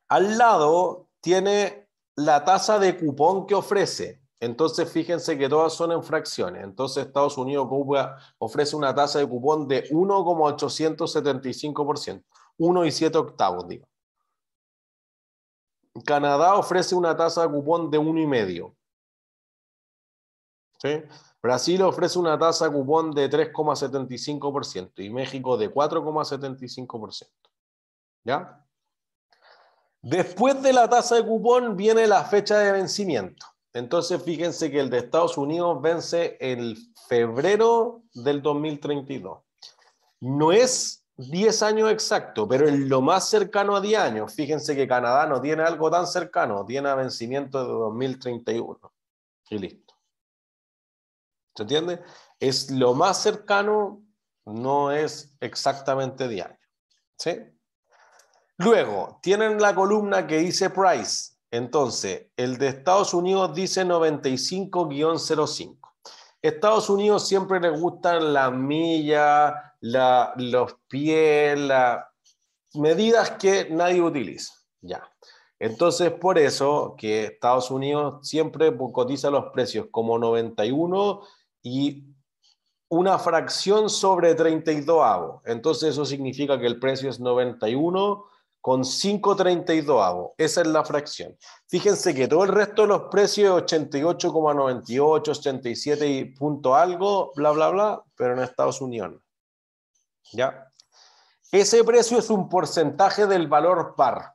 Al lado tiene la tasa de cupón que ofrece. Entonces, fíjense que todas son en fracciones. Entonces, Estados Unidos ofrece una tasa de cupón de 1,875%, 1 y octavos, digo. Canadá ofrece una tasa de cupón de 1,5. Brasil ofrece una tasa de cupón de 3,75% y México de 4,75%. Después de la tasa de cupón viene la fecha de vencimiento. Entonces, fíjense que el de Estados Unidos vence en febrero del 2032. No es 10 años exacto, pero en lo más cercano a 10 años, fíjense que Canadá no tiene algo tan cercano, tiene a vencimiento de 2031. Y listo. ¿Se entiende? Es lo más cercano, no es exactamente 10 años. ¿Sí? Luego, tienen la columna que dice Price. Entonces, el de Estados Unidos dice 95-05. Estados Unidos siempre les gustan las milla, los pies, medidas que nadie utiliza. Ya. Entonces, por eso que Estados Unidos siempre cotiza los precios como 91 y una fracción sobre 32 avos. Entonces, eso significa que el precio es 91 con 5.32 avos. Esa es la fracción. Fíjense que todo el resto de los precios es 88,98, 87 y punto algo, bla, bla, bla, pero en Estados Unidos ¿Ya? Ese precio es un porcentaje del valor par.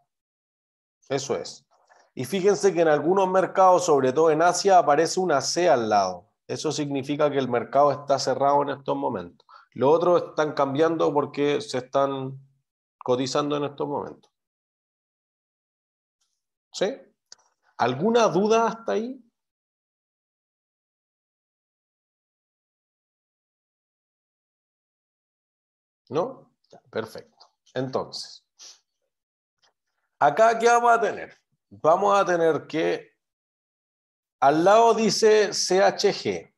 Eso es. Y fíjense que en algunos mercados, sobre todo en Asia, aparece una C al lado. Eso significa que el mercado está cerrado en estos momentos. Los otros están cambiando porque se están cotizando en estos momentos. ¿Sí? ¿Alguna duda hasta ahí? ¿No? perfecto. Entonces, acá qué vamos a tener? Vamos a tener que al lado dice CHG.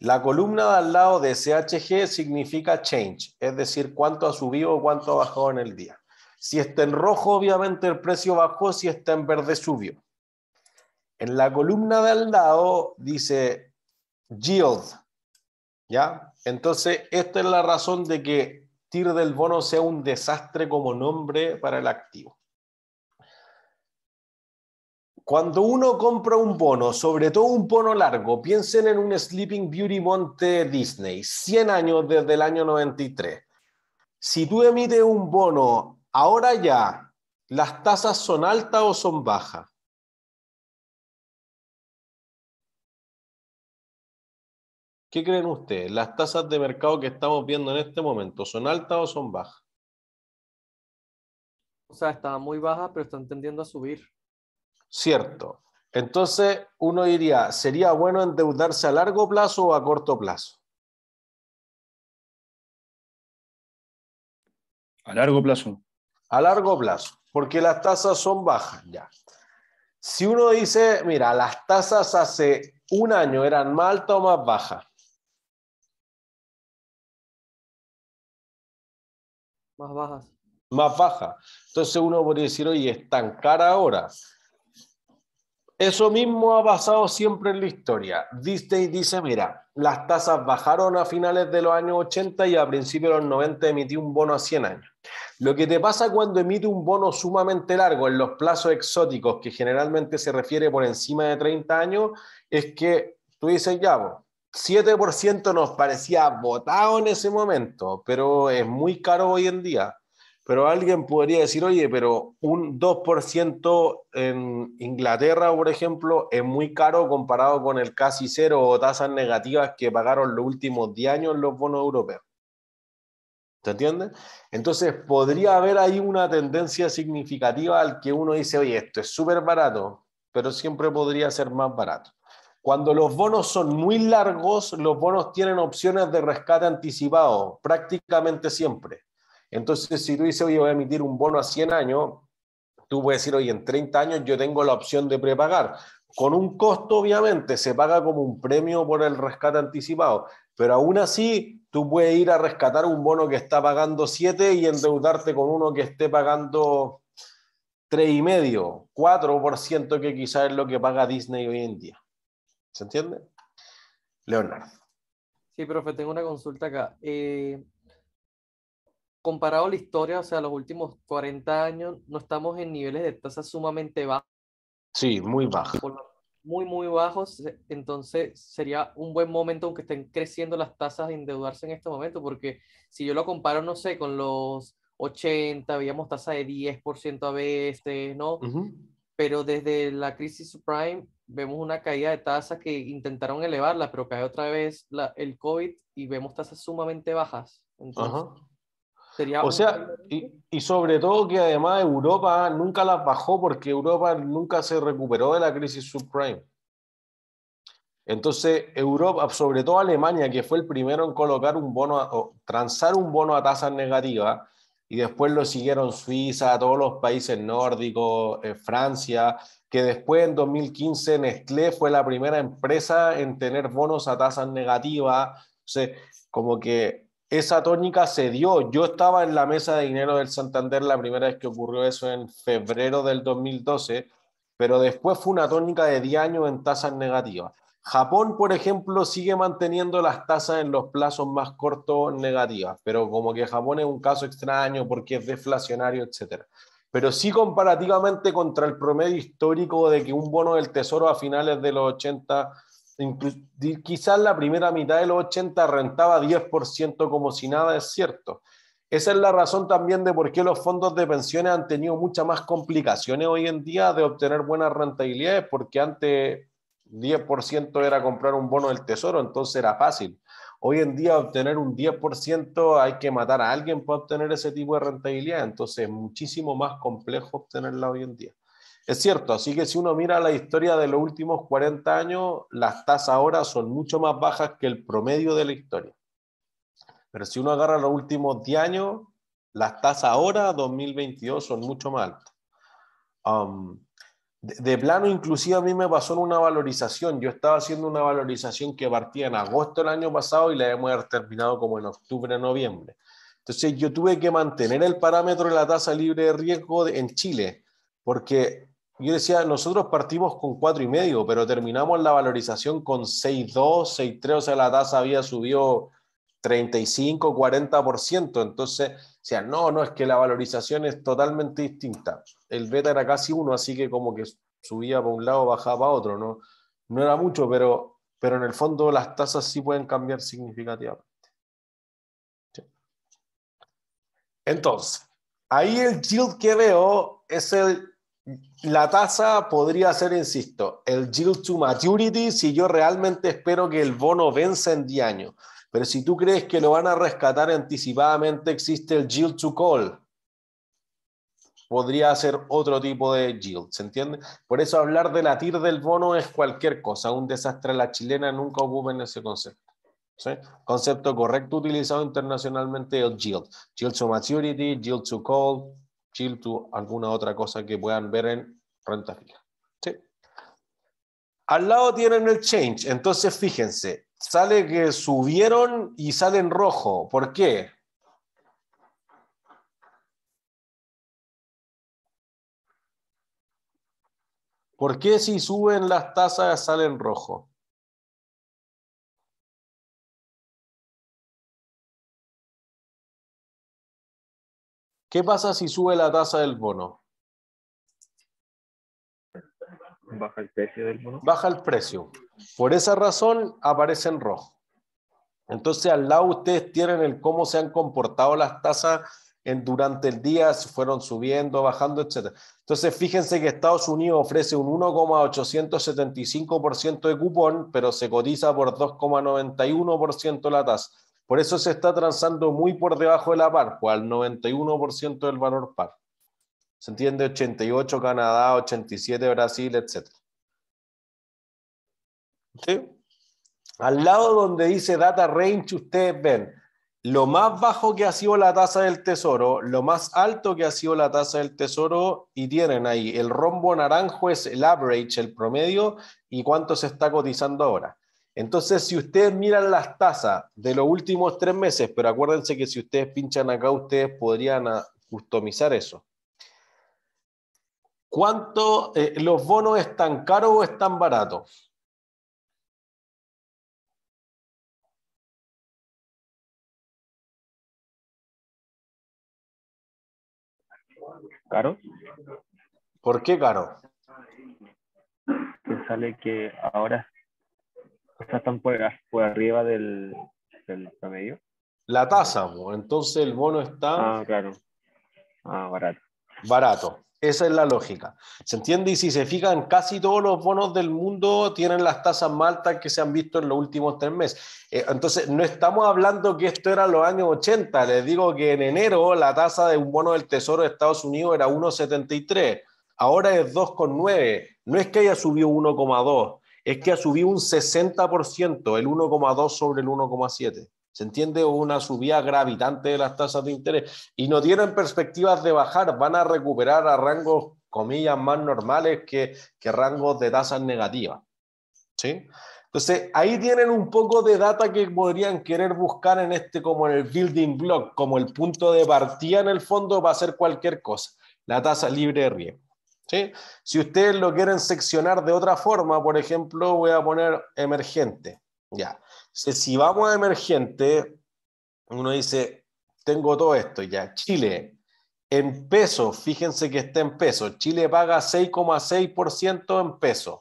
La columna de al lado de CHG significa change, es decir, cuánto ha subido o cuánto ha bajado en el día. Si está en rojo, obviamente el precio bajó, si está en verde, subió. En la columna de al lado dice yield, ¿ya? Entonces, esta es la razón de que TIR del bono sea un desastre como nombre para el activo cuando uno compra un bono, sobre todo un bono largo, piensen en un Sleeping Beauty Monte Disney, 100 años desde el año 93. Si tú emites un bono ahora ya, ¿las tasas son altas o son bajas? ¿Qué creen ustedes? ¿Las tasas de mercado que estamos viendo en este momento son altas o son bajas? O sea, están muy bajas, pero están tendiendo a subir. Cierto. Entonces, uno diría, ¿sería bueno endeudarse a largo plazo o a corto plazo? A largo plazo. A largo plazo, porque las tasas son bajas ya. Si uno dice, mira, las tasas hace un año eran más altas o más bajas. Más bajas. Más bajas. Entonces uno podría decir, oye, es tan cara ahora eso mismo ha pasado siempre en la historia. Dice y dice, mira, las tasas bajaron a finales de los años 80 y a principios de los 90 emití un bono a 100 años. Lo que te pasa cuando emite un bono sumamente largo en los plazos exóticos, que generalmente se refiere por encima de 30 años, es que tú dices, ya, 7% nos parecía votado en ese momento, pero es muy caro hoy en día. Pero alguien podría decir, oye, pero un 2% en Inglaterra, por ejemplo, es muy caro comparado con el casi cero o tasas negativas que pagaron los últimos 10 años los bonos europeos. ¿Te entiendes? Entonces, podría haber ahí una tendencia significativa al que uno dice, oye, esto es súper barato, pero siempre podría ser más barato. Cuando los bonos son muy largos, los bonos tienen opciones de rescate anticipado, prácticamente siempre. Entonces, si tú dices, oye, voy a emitir un bono a 100 años, tú puedes decir, oye, en 30 años yo tengo la opción de prepagar. Con un costo, obviamente, se paga como un premio por el rescate anticipado, pero aún así tú puedes ir a rescatar un bono que está pagando 7 y endeudarte con uno que esté pagando 3,5, 4% que quizás es lo que paga Disney hoy en día. ¿Se entiende? Leonardo. Sí, profe, tengo una consulta acá. Eh, comparado la historia, o sea, los últimos 40 años, no estamos en niveles de tasas sumamente bajas. Sí, muy bajas. Muy, muy bajos. Eh, entonces, sería un buen momento, aunque estén creciendo las tasas, de endeudarse en este momento, porque si yo lo comparo, no sé, con los 80, habíamos tasa de 10% a veces, ¿no? Pero desde la crisis subprime vemos una caída de tasas que intentaron elevarla, pero cae otra vez la, el COVID y vemos tasas sumamente bajas. Entonces, o sea, y, sobre todo que además Europa nunca las bajó porque Europa nunca se recuperó de la crisis subprime. Entonces, Europa, sobre todo Alemania, que fue el primero en colocar un bono, o transar un bono a tasas negativas, y después lo siguieron Suiza, todos los países nórdicos, eh, Francia, que después en 2015 Nestlé fue la primera empresa en tener bonos a tasas negativas. O sea, como que esa tónica se dio. Yo estaba en la mesa de dinero del Santander la primera vez que ocurrió eso en febrero del 2012, pero después fue una tónica de 10 años en tasas negativas. Japón, por ejemplo, sigue manteniendo las tasas en los plazos más cortos negativas, pero como que Japón es un caso extraño porque es deflacionario, etc. Pero sí comparativamente contra el promedio histórico de que un bono del tesoro a finales de los 80 quizás la primera mitad de los 80 rentaba 10% como si nada, es cierto. Esa es la razón también de por qué los fondos de pensiones han tenido muchas más complicaciones hoy en día de obtener buenas rentabilidades, porque antes 10% era comprar un bono del tesoro, entonces era fácil. Hoy en día obtener un 10% hay que matar a alguien para obtener ese tipo de rentabilidad, entonces es muchísimo más complejo obtenerla hoy en día. Es cierto, así que si uno mira la historia de los últimos 40 años, las tasas ahora son mucho más bajas que el promedio de la historia. Pero si uno agarra los últimos 10 años, las tasas ahora, 2022, son mucho más altas. Um, de, plano, inclusive a mí me pasó en una valorización. Yo estaba haciendo una valorización que partía en agosto del año pasado y la hemos terminado como en octubre, noviembre. Entonces yo tuve que mantener el parámetro de la tasa libre de riesgo en Chile, porque yo decía, nosotros partimos con cuatro y medio, pero terminamos la valorización con 6,2, 6,3, o sea, la tasa había subido 35, 40%. Entonces, o sea, no, no, es que la valorización es totalmente distinta. El beta era casi uno, así que como que subía para un lado, bajaba para otro, ¿no? No era mucho, pero, pero en el fondo las tasas sí pueden cambiar significativamente. Entonces, ahí el yield que veo es el la tasa podría ser, insisto, el yield to maturity si yo realmente espero que el bono vence en 10 años. Pero si tú crees que lo van a rescatar anticipadamente, existe el yield to call. Podría ser otro tipo de yield, ¿se entiende? Por eso hablar de la TIR del bono es cualquier cosa. Un desastre a la chilena, nunca hubo en ese concepto. Concepto correcto utilizado internacionalmente, el yield. Yield to maturity, yield to call, Chiltu, alguna otra cosa que puedan ver en renta fija. Al lado tienen el change, entonces fíjense, sale que subieron y salen rojo. ¿Por qué? ¿Por qué si suben las tasas salen rojo? ¿Qué pasa si sube la tasa del bono? Baja el precio del bono. Baja el precio. Por esa razón aparece en rojo. Entonces, al lado ustedes tienen el cómo se han comportado las tasas en, durante el día, si fueron subiendo, bajando, etc. Entonces, fíjense que Estados Unidos ofrece un 1,875% de cupón, pero se cotiza por 2,91% la tasa. Por eso se está transando muy por debajo de la par, pues, al 91% del valor par. Se entiende 88 Canadá, 87 Brasil, etc. Al lado donde dice data range, ustedes ven lo más bajo que ha sido la tasa del tesoro, lo más alto que ha sido la tasa del tesoro, y tienen ahí el rombo naranjo es el average, el promedio, y cuánto se está cotizando ahora. Entonces, si ustedes miran las tasas de los últimos tres meses, pero acuérdense que si ustedes pinchan acá, ustedes podrían ah, customizar eso. ¿Cuánto eh, los bonos están caros o están baratos? ¿Caro? ¿Por qué caro? Que sale que ahora o sea, están por, arriba del, promedio. La tasa, entonces el bono está. Ah, claro. Ah, barato. Barato. Esa es la lógica. ¿Se entiende? Y si se fijan, casi todos los bonos del mundo tienen las tasas más altas que se han visto en los últimos tres meses. Eh, entonces, no estamos hablando que esto era los años 80. Les digo que en enero la tasa de un bono del Tesoro de Estados Unidos era 1,73. Ahora es 2,9. No es que haya subido 1,2 es que ha subido un 60%, el 1,2 sobre el 1,7. ¿Se entiende? Una subida gravitante de las tasas de interés. Y no tienen perspectivas de bajar, van a recuperar a rangos, comillas, más normales que, que rangos de tasas negativas. ¿Sí? Entonces, ahí tienen un poco de data que podrían querer buscar en este, como en el building block, como el punto de partida en el fondo va a ser cualquier cosa, la tasa libre de riesgo. Si ustedes lo quieren seccionar de otra forma, por ejemplo, voy a poner emergente. Ya. Si vamos a emergente, uno dice, tengo todo esto ya. Chile, en peso, fíjense que está en peso. Chile paga 6,6% en pesos,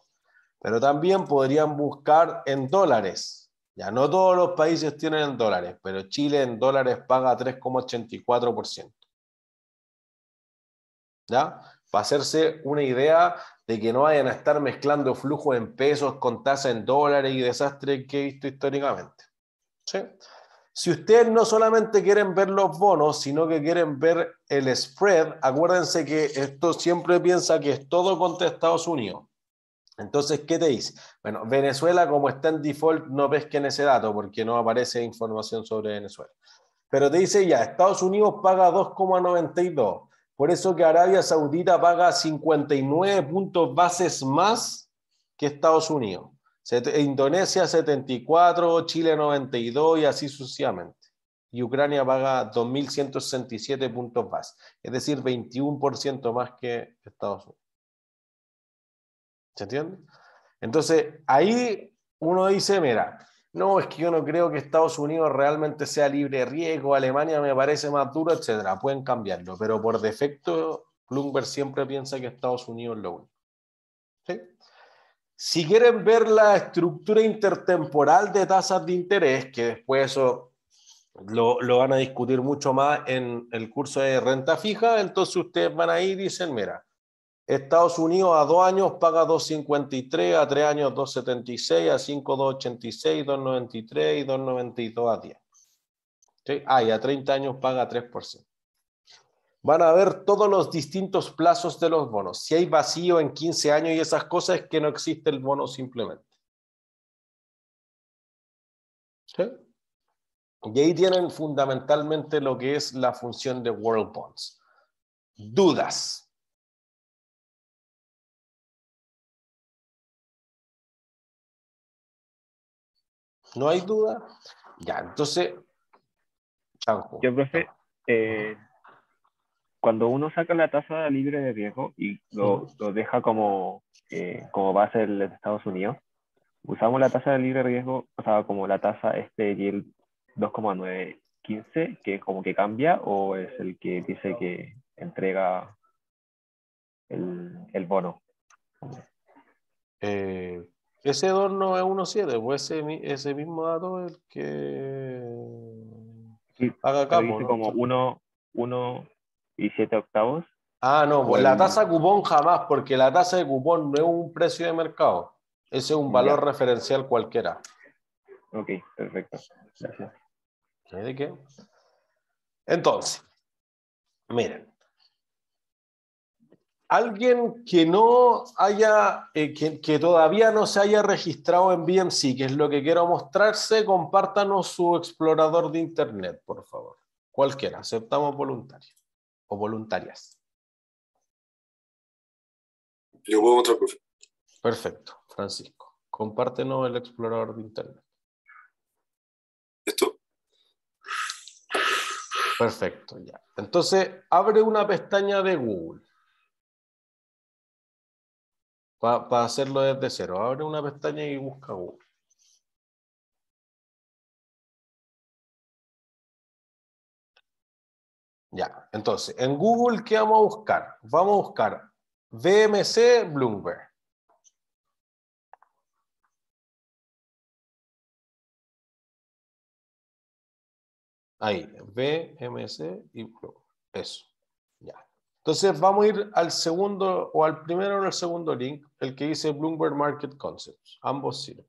pero también podrían buscar en dólares. Ya no todos los países tienen en dólares, pero Chile en dólares paga 3,84%. ¿Ya? para hacerse una idea de que no vayan a estar mezclando flujo en pesos con tasa en dólares y desastres que he visto históricamente. Si ustedes no solamente quieren ver los bonos, sino que quieren ver el spread, acuérdense que esto siempre piensa que es todo contra Estados Unidos. Entonces, ¿qué te dice? Bueno, Venezuela como está en default, no pesquen ese dato porque no aparece información sobre Venezuela. Pero te dice ya, Estados Unidos paga 2,92. Por eso que Arabia Saudita paga 59 puntos bases más que Estados Unidos. Indonesia 74, Chile 92 y así sucesivamente. Y Ucrania paga 2.167 puntos más. es decir, 21% más que Estados Unidos. ¿Se entiende? Entonces, ahí uno dice, mira, no, es que yo no creo que Estados Unidos realmente sea libre de riesgo, Alemania me parece más duro, etcétera. Pueden cambiarlo, pero por defecto, Bloomberg siempre piensa que Estados Unidos es lo único. Si quieren ver la estructura intertemporal de tasas de interés, que después eso lo, lo, van a discutir mucho más en el curso de renta fija, entonces ustedes van ir y dicen, mira, Estados Unidos a dos años paga 2.53, a tres años 2.76, a cinco 2.86, 2.93 y 2.92 a 10. ¿Sí? Ah, y a 30 años paga 3%. Van a ver todos los distintos plazos de los bonos. Si hay vacío en 15 años y esas cosas, es que no existe el bono simplemente. Y ahí tienen fundamentalmente lo que es la función de World Bonds. Dudas. No hay duda. Ya, entonces, Yo, profe, eh, cuando uno saca la tasa libre de riesgo y lo, lo deja como, eh, como base en Estados Unidos, usamos la tasa de libre de riesgo, o sea, como la tasa este y 2,915, que como que cambia, o es el que dice que entrega el, el bono. Eh, ese 2 no es 1.7, pues ese, mismo dato es el que sí, haga ¿no? como 1, 1 y 7 octavos. Ah, no, pues la tasa de cupón jamás, porque la tasa de cupón no es un precio de mercado. Ese es un valor referencial cualquiera. Ok, perfecto. Gracias. ¿De qué? Entonces, miren, alguien que no haya, eh, que, todavía no se haya registrado en BMC, que es lo que quiero mostrarse, compártanos su explorador de Internet, por favor. Cualquiera, aceptamos voluntarios o voluntarias. Yo puedo mostrar, Perfecto, Francisco. Compártenos el explorador de Internet. ¿Esto? Perfecto, ya. Entonces, abre una pestaña de Google. Para hacerlo desde cero, abre una pestaña y busca Google. Ya, entonces, en Google, ¿qué vamos a buscar? Vamos a buscar VMC Bloomberg. Ahí, VMC y Bloomberg. Eso. Entonces vamos a ir al segundo o al primero o al segundo link, el que dice Bloomberg Market Concepts. Ambos sirven.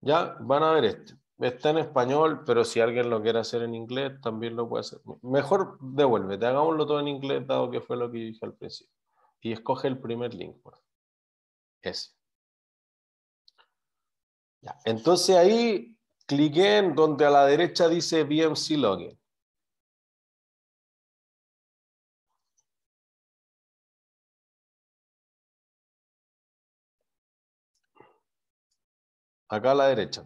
Ya van a ver este. Está en español, pero si alguien lo quiere hacer en inglés, también lo puede hacer. Mejor devuélvete, hagámoslo todo en inglés, dado que fue lo que dije al principio. Y escoge el primer link. Ese. Ya. Entonces ahí clic en donde a la derecha dice BMC Login. Acá a la derecha,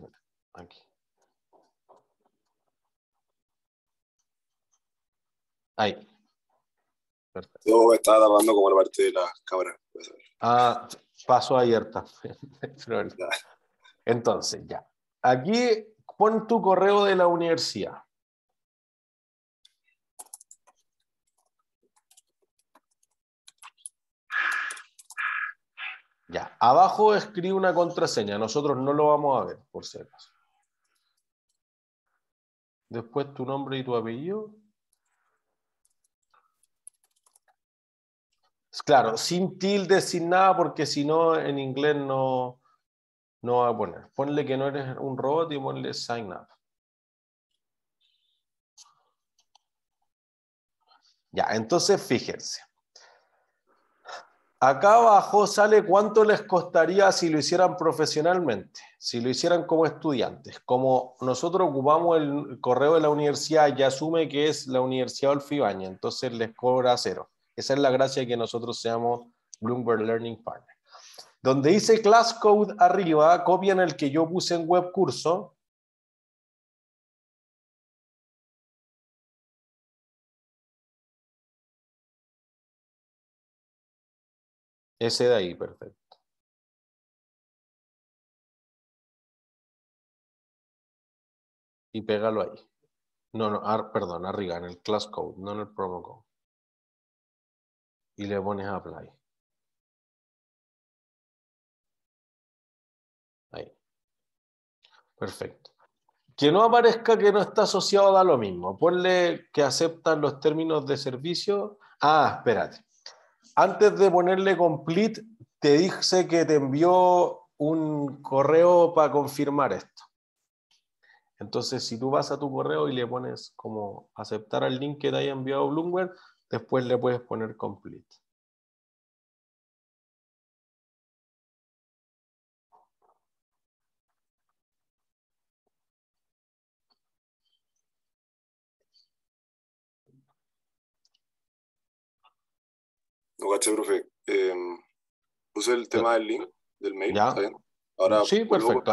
aquí. Ahí. Perfecto. Yo estaba tapando como la parte de la cámara. Ah, paso abierta. Entonces, ya. Aquí pon tu correo de la universidad. Ya, abajo escribe una contraseña, nosotros no lo vamos a ver, por si acaso. Después tu nombre y tu apellido. Claro, sin tilde, sin nada, porque si no, en inglés no, no va a poner. Ponle que no eres un robot y ponle sign up. Ya, entonces fíjense. Acá abajo sale cuánto les costaría si lo hicieran profesionalmente, si lo hicieran como estudiantes. Como nosotros ocupamos el correo de la universidad, y asume que es la Universidad Olfibaña, entonces les cobra cero. Esa es la gracia de que nosotros seamos Bloomberg Learning Partner. Donde dice class code arriba, copian el que yo puse en web curso. Ese de ahí, perfecto. Y pégalo ahí. No, no, perdón, arriba, en el class code, no en el promo code. Y le pones apply. Perfecto. Que no aparezca que no está asociado a lo mismo. Ponle que aceptan los términos de servicio. Ah, espérate. Antes de ponerle complete, te dice que te envió un correo para confirmar esto. Entonces, si tú vas a tu correo y le pones como aceptar al link que te haya enviado Bloomberg, después le puedes poner complete. profe. Em, puse el tema del link, del mail. ¿Ya? Ahora sí, perfecto.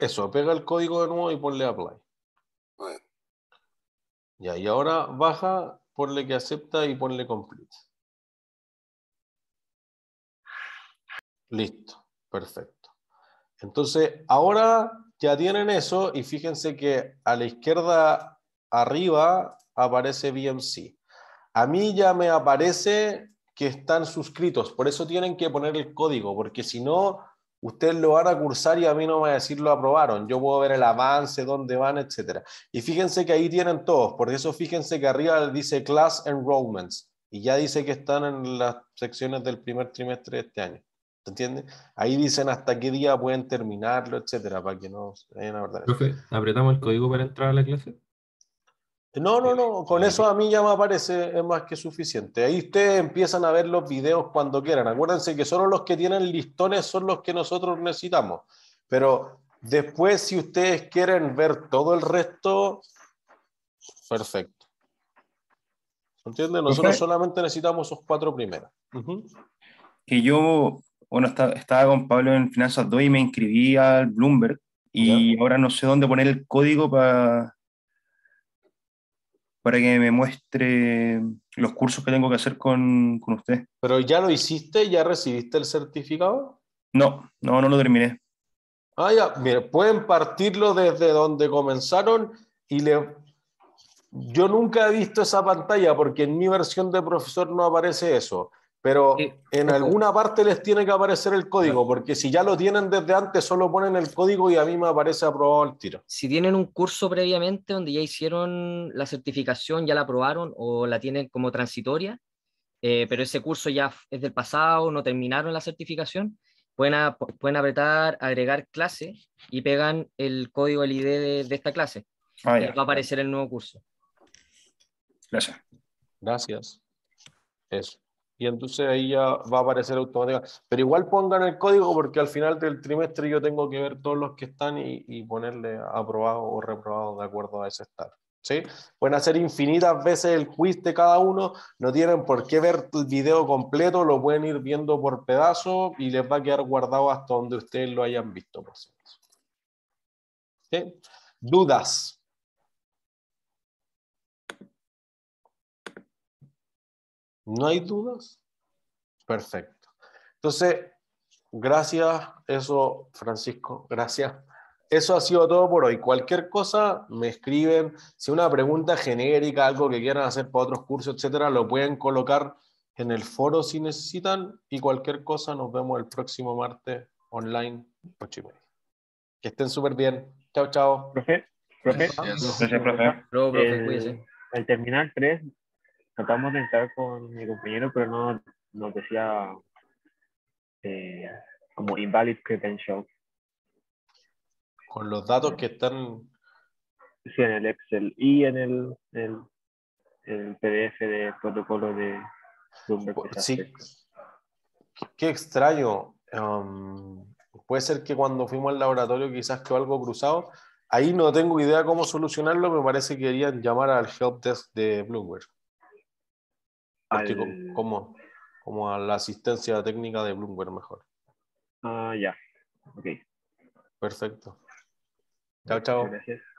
Eso, pega el código de nuevo y ponle apply. Y Ya, y ahora baja, ponle que acepta y ponle complete. Listo, perfecto. Entonces, ahora ya tienen eso y fíjense que a la izquierda arriba aparece BMC. A mí ya me aparece que están suscritos. Por eso tienen que poner el código, porque si no, usted lo van a cursar y a mí no me va a decir lo aprobaron. Yo puedo ver el avance, dónde van, etc. Y fíjense que ahí tienen todos. Por eso fíjense que arriba dice Class Enrollments. Y ya dice que están en las secciones del primer trimestre de este año. se entiende Ahí dicen hasta qué día pueden terminarlo, etcétera, para que no se vayan a verdad. Profe, ¿apretamos el código para entrar a la clase? No, no, no, con eso a mí ya me parece más que suficiente. Ahí ustedes empiezan a ver los videos cuando quieran. Acuérdense que solo los que tienen listones son los que nosotros necesitamos. Pero después, si ustedes quieren ver todo el resto, perfecto. ¿Entiende? Nosotros solamente necesitamos esos cuatro primeros. Que yo, bueno, estaba con Pablo en Finanzas 2 y me inscribí al Bloomberg y ahora no sé dónde poner el código para para que me muestre los cursos que tengo que hacer con, con usted. ¿Pero ya lo hiciste? ¿Ya recibiste el certificado? No, no, no lo terminé. Ah, ya, mire, pueden partirlo desde donde comenzaron y le... Yo nunca he visto esa pantalla porque en mi versión de profesor no aparece eso. Pero en alguna parte les tiene que aparecer el código, porque si ya lo tienen desde antes, solo ponen el código y a mí me aparece aprobado el tiro. Si tienen un curso previamente donde ya hicieron la certificación, ya la aprobaron o la tienen como transitoria, eh, pero ese curso ya es del pasado, no terminaron la certificación, pueden, pueden apretar, agregar clase y pegan el código, el ID de, esta clase. Ah, va a aparecer el nuevo curso. Gracias. Gracias. Eso y entonces ahí ya va a aparecer automáticamente. Pero igual pongan el código porque al final del trimestre yo tengo que ver todos los que están y, ponerle aprobado o reprobado de acuerdo a ese estado. ¿Sí? Pueden hacer infinitas veces el quiz de cada uno, no tienen por qué ver el video completo, lo pueden ir viendo por pedazos y les va a quedar guardado hasta donde ustedes lo hayan visto. Dudas. ¿No hay dudas? Perfecto. Entonces, gracias, eso, Francisco, gracias. Eso ha sido todo por hoy. Cualquier cosa, me escriben. Si una pregunta genérica, algo que quieran hacer para otros cursos, etcétera, lo pueden colocar en el foro si necesitan. Y cualquier cosa, nos vemos el próximo martes online, Que estén súper bien. Chao, chao. Profe, profe. Gracias, profe. profe, el, al terminar 3, tratamos de entrar con mi compañero, pero no nos decía eh, como invalid credential. Con los datos que están. Sí, en el Excel y en el, el, PDF de protocolo de Bloomberg. Sí. Qué extraño. Um, puede ser que cuando fuimos al laboratorio quizás quedó algo cruzado. Ahí no tengo idea cómo solucionarlo. Me parece que querían llamar al helpdesk de Bloomberg. Como, como a la asistencia técnica de Bloomberg mejor. Ah, ya. Ok. Perfecto. Chao, chao.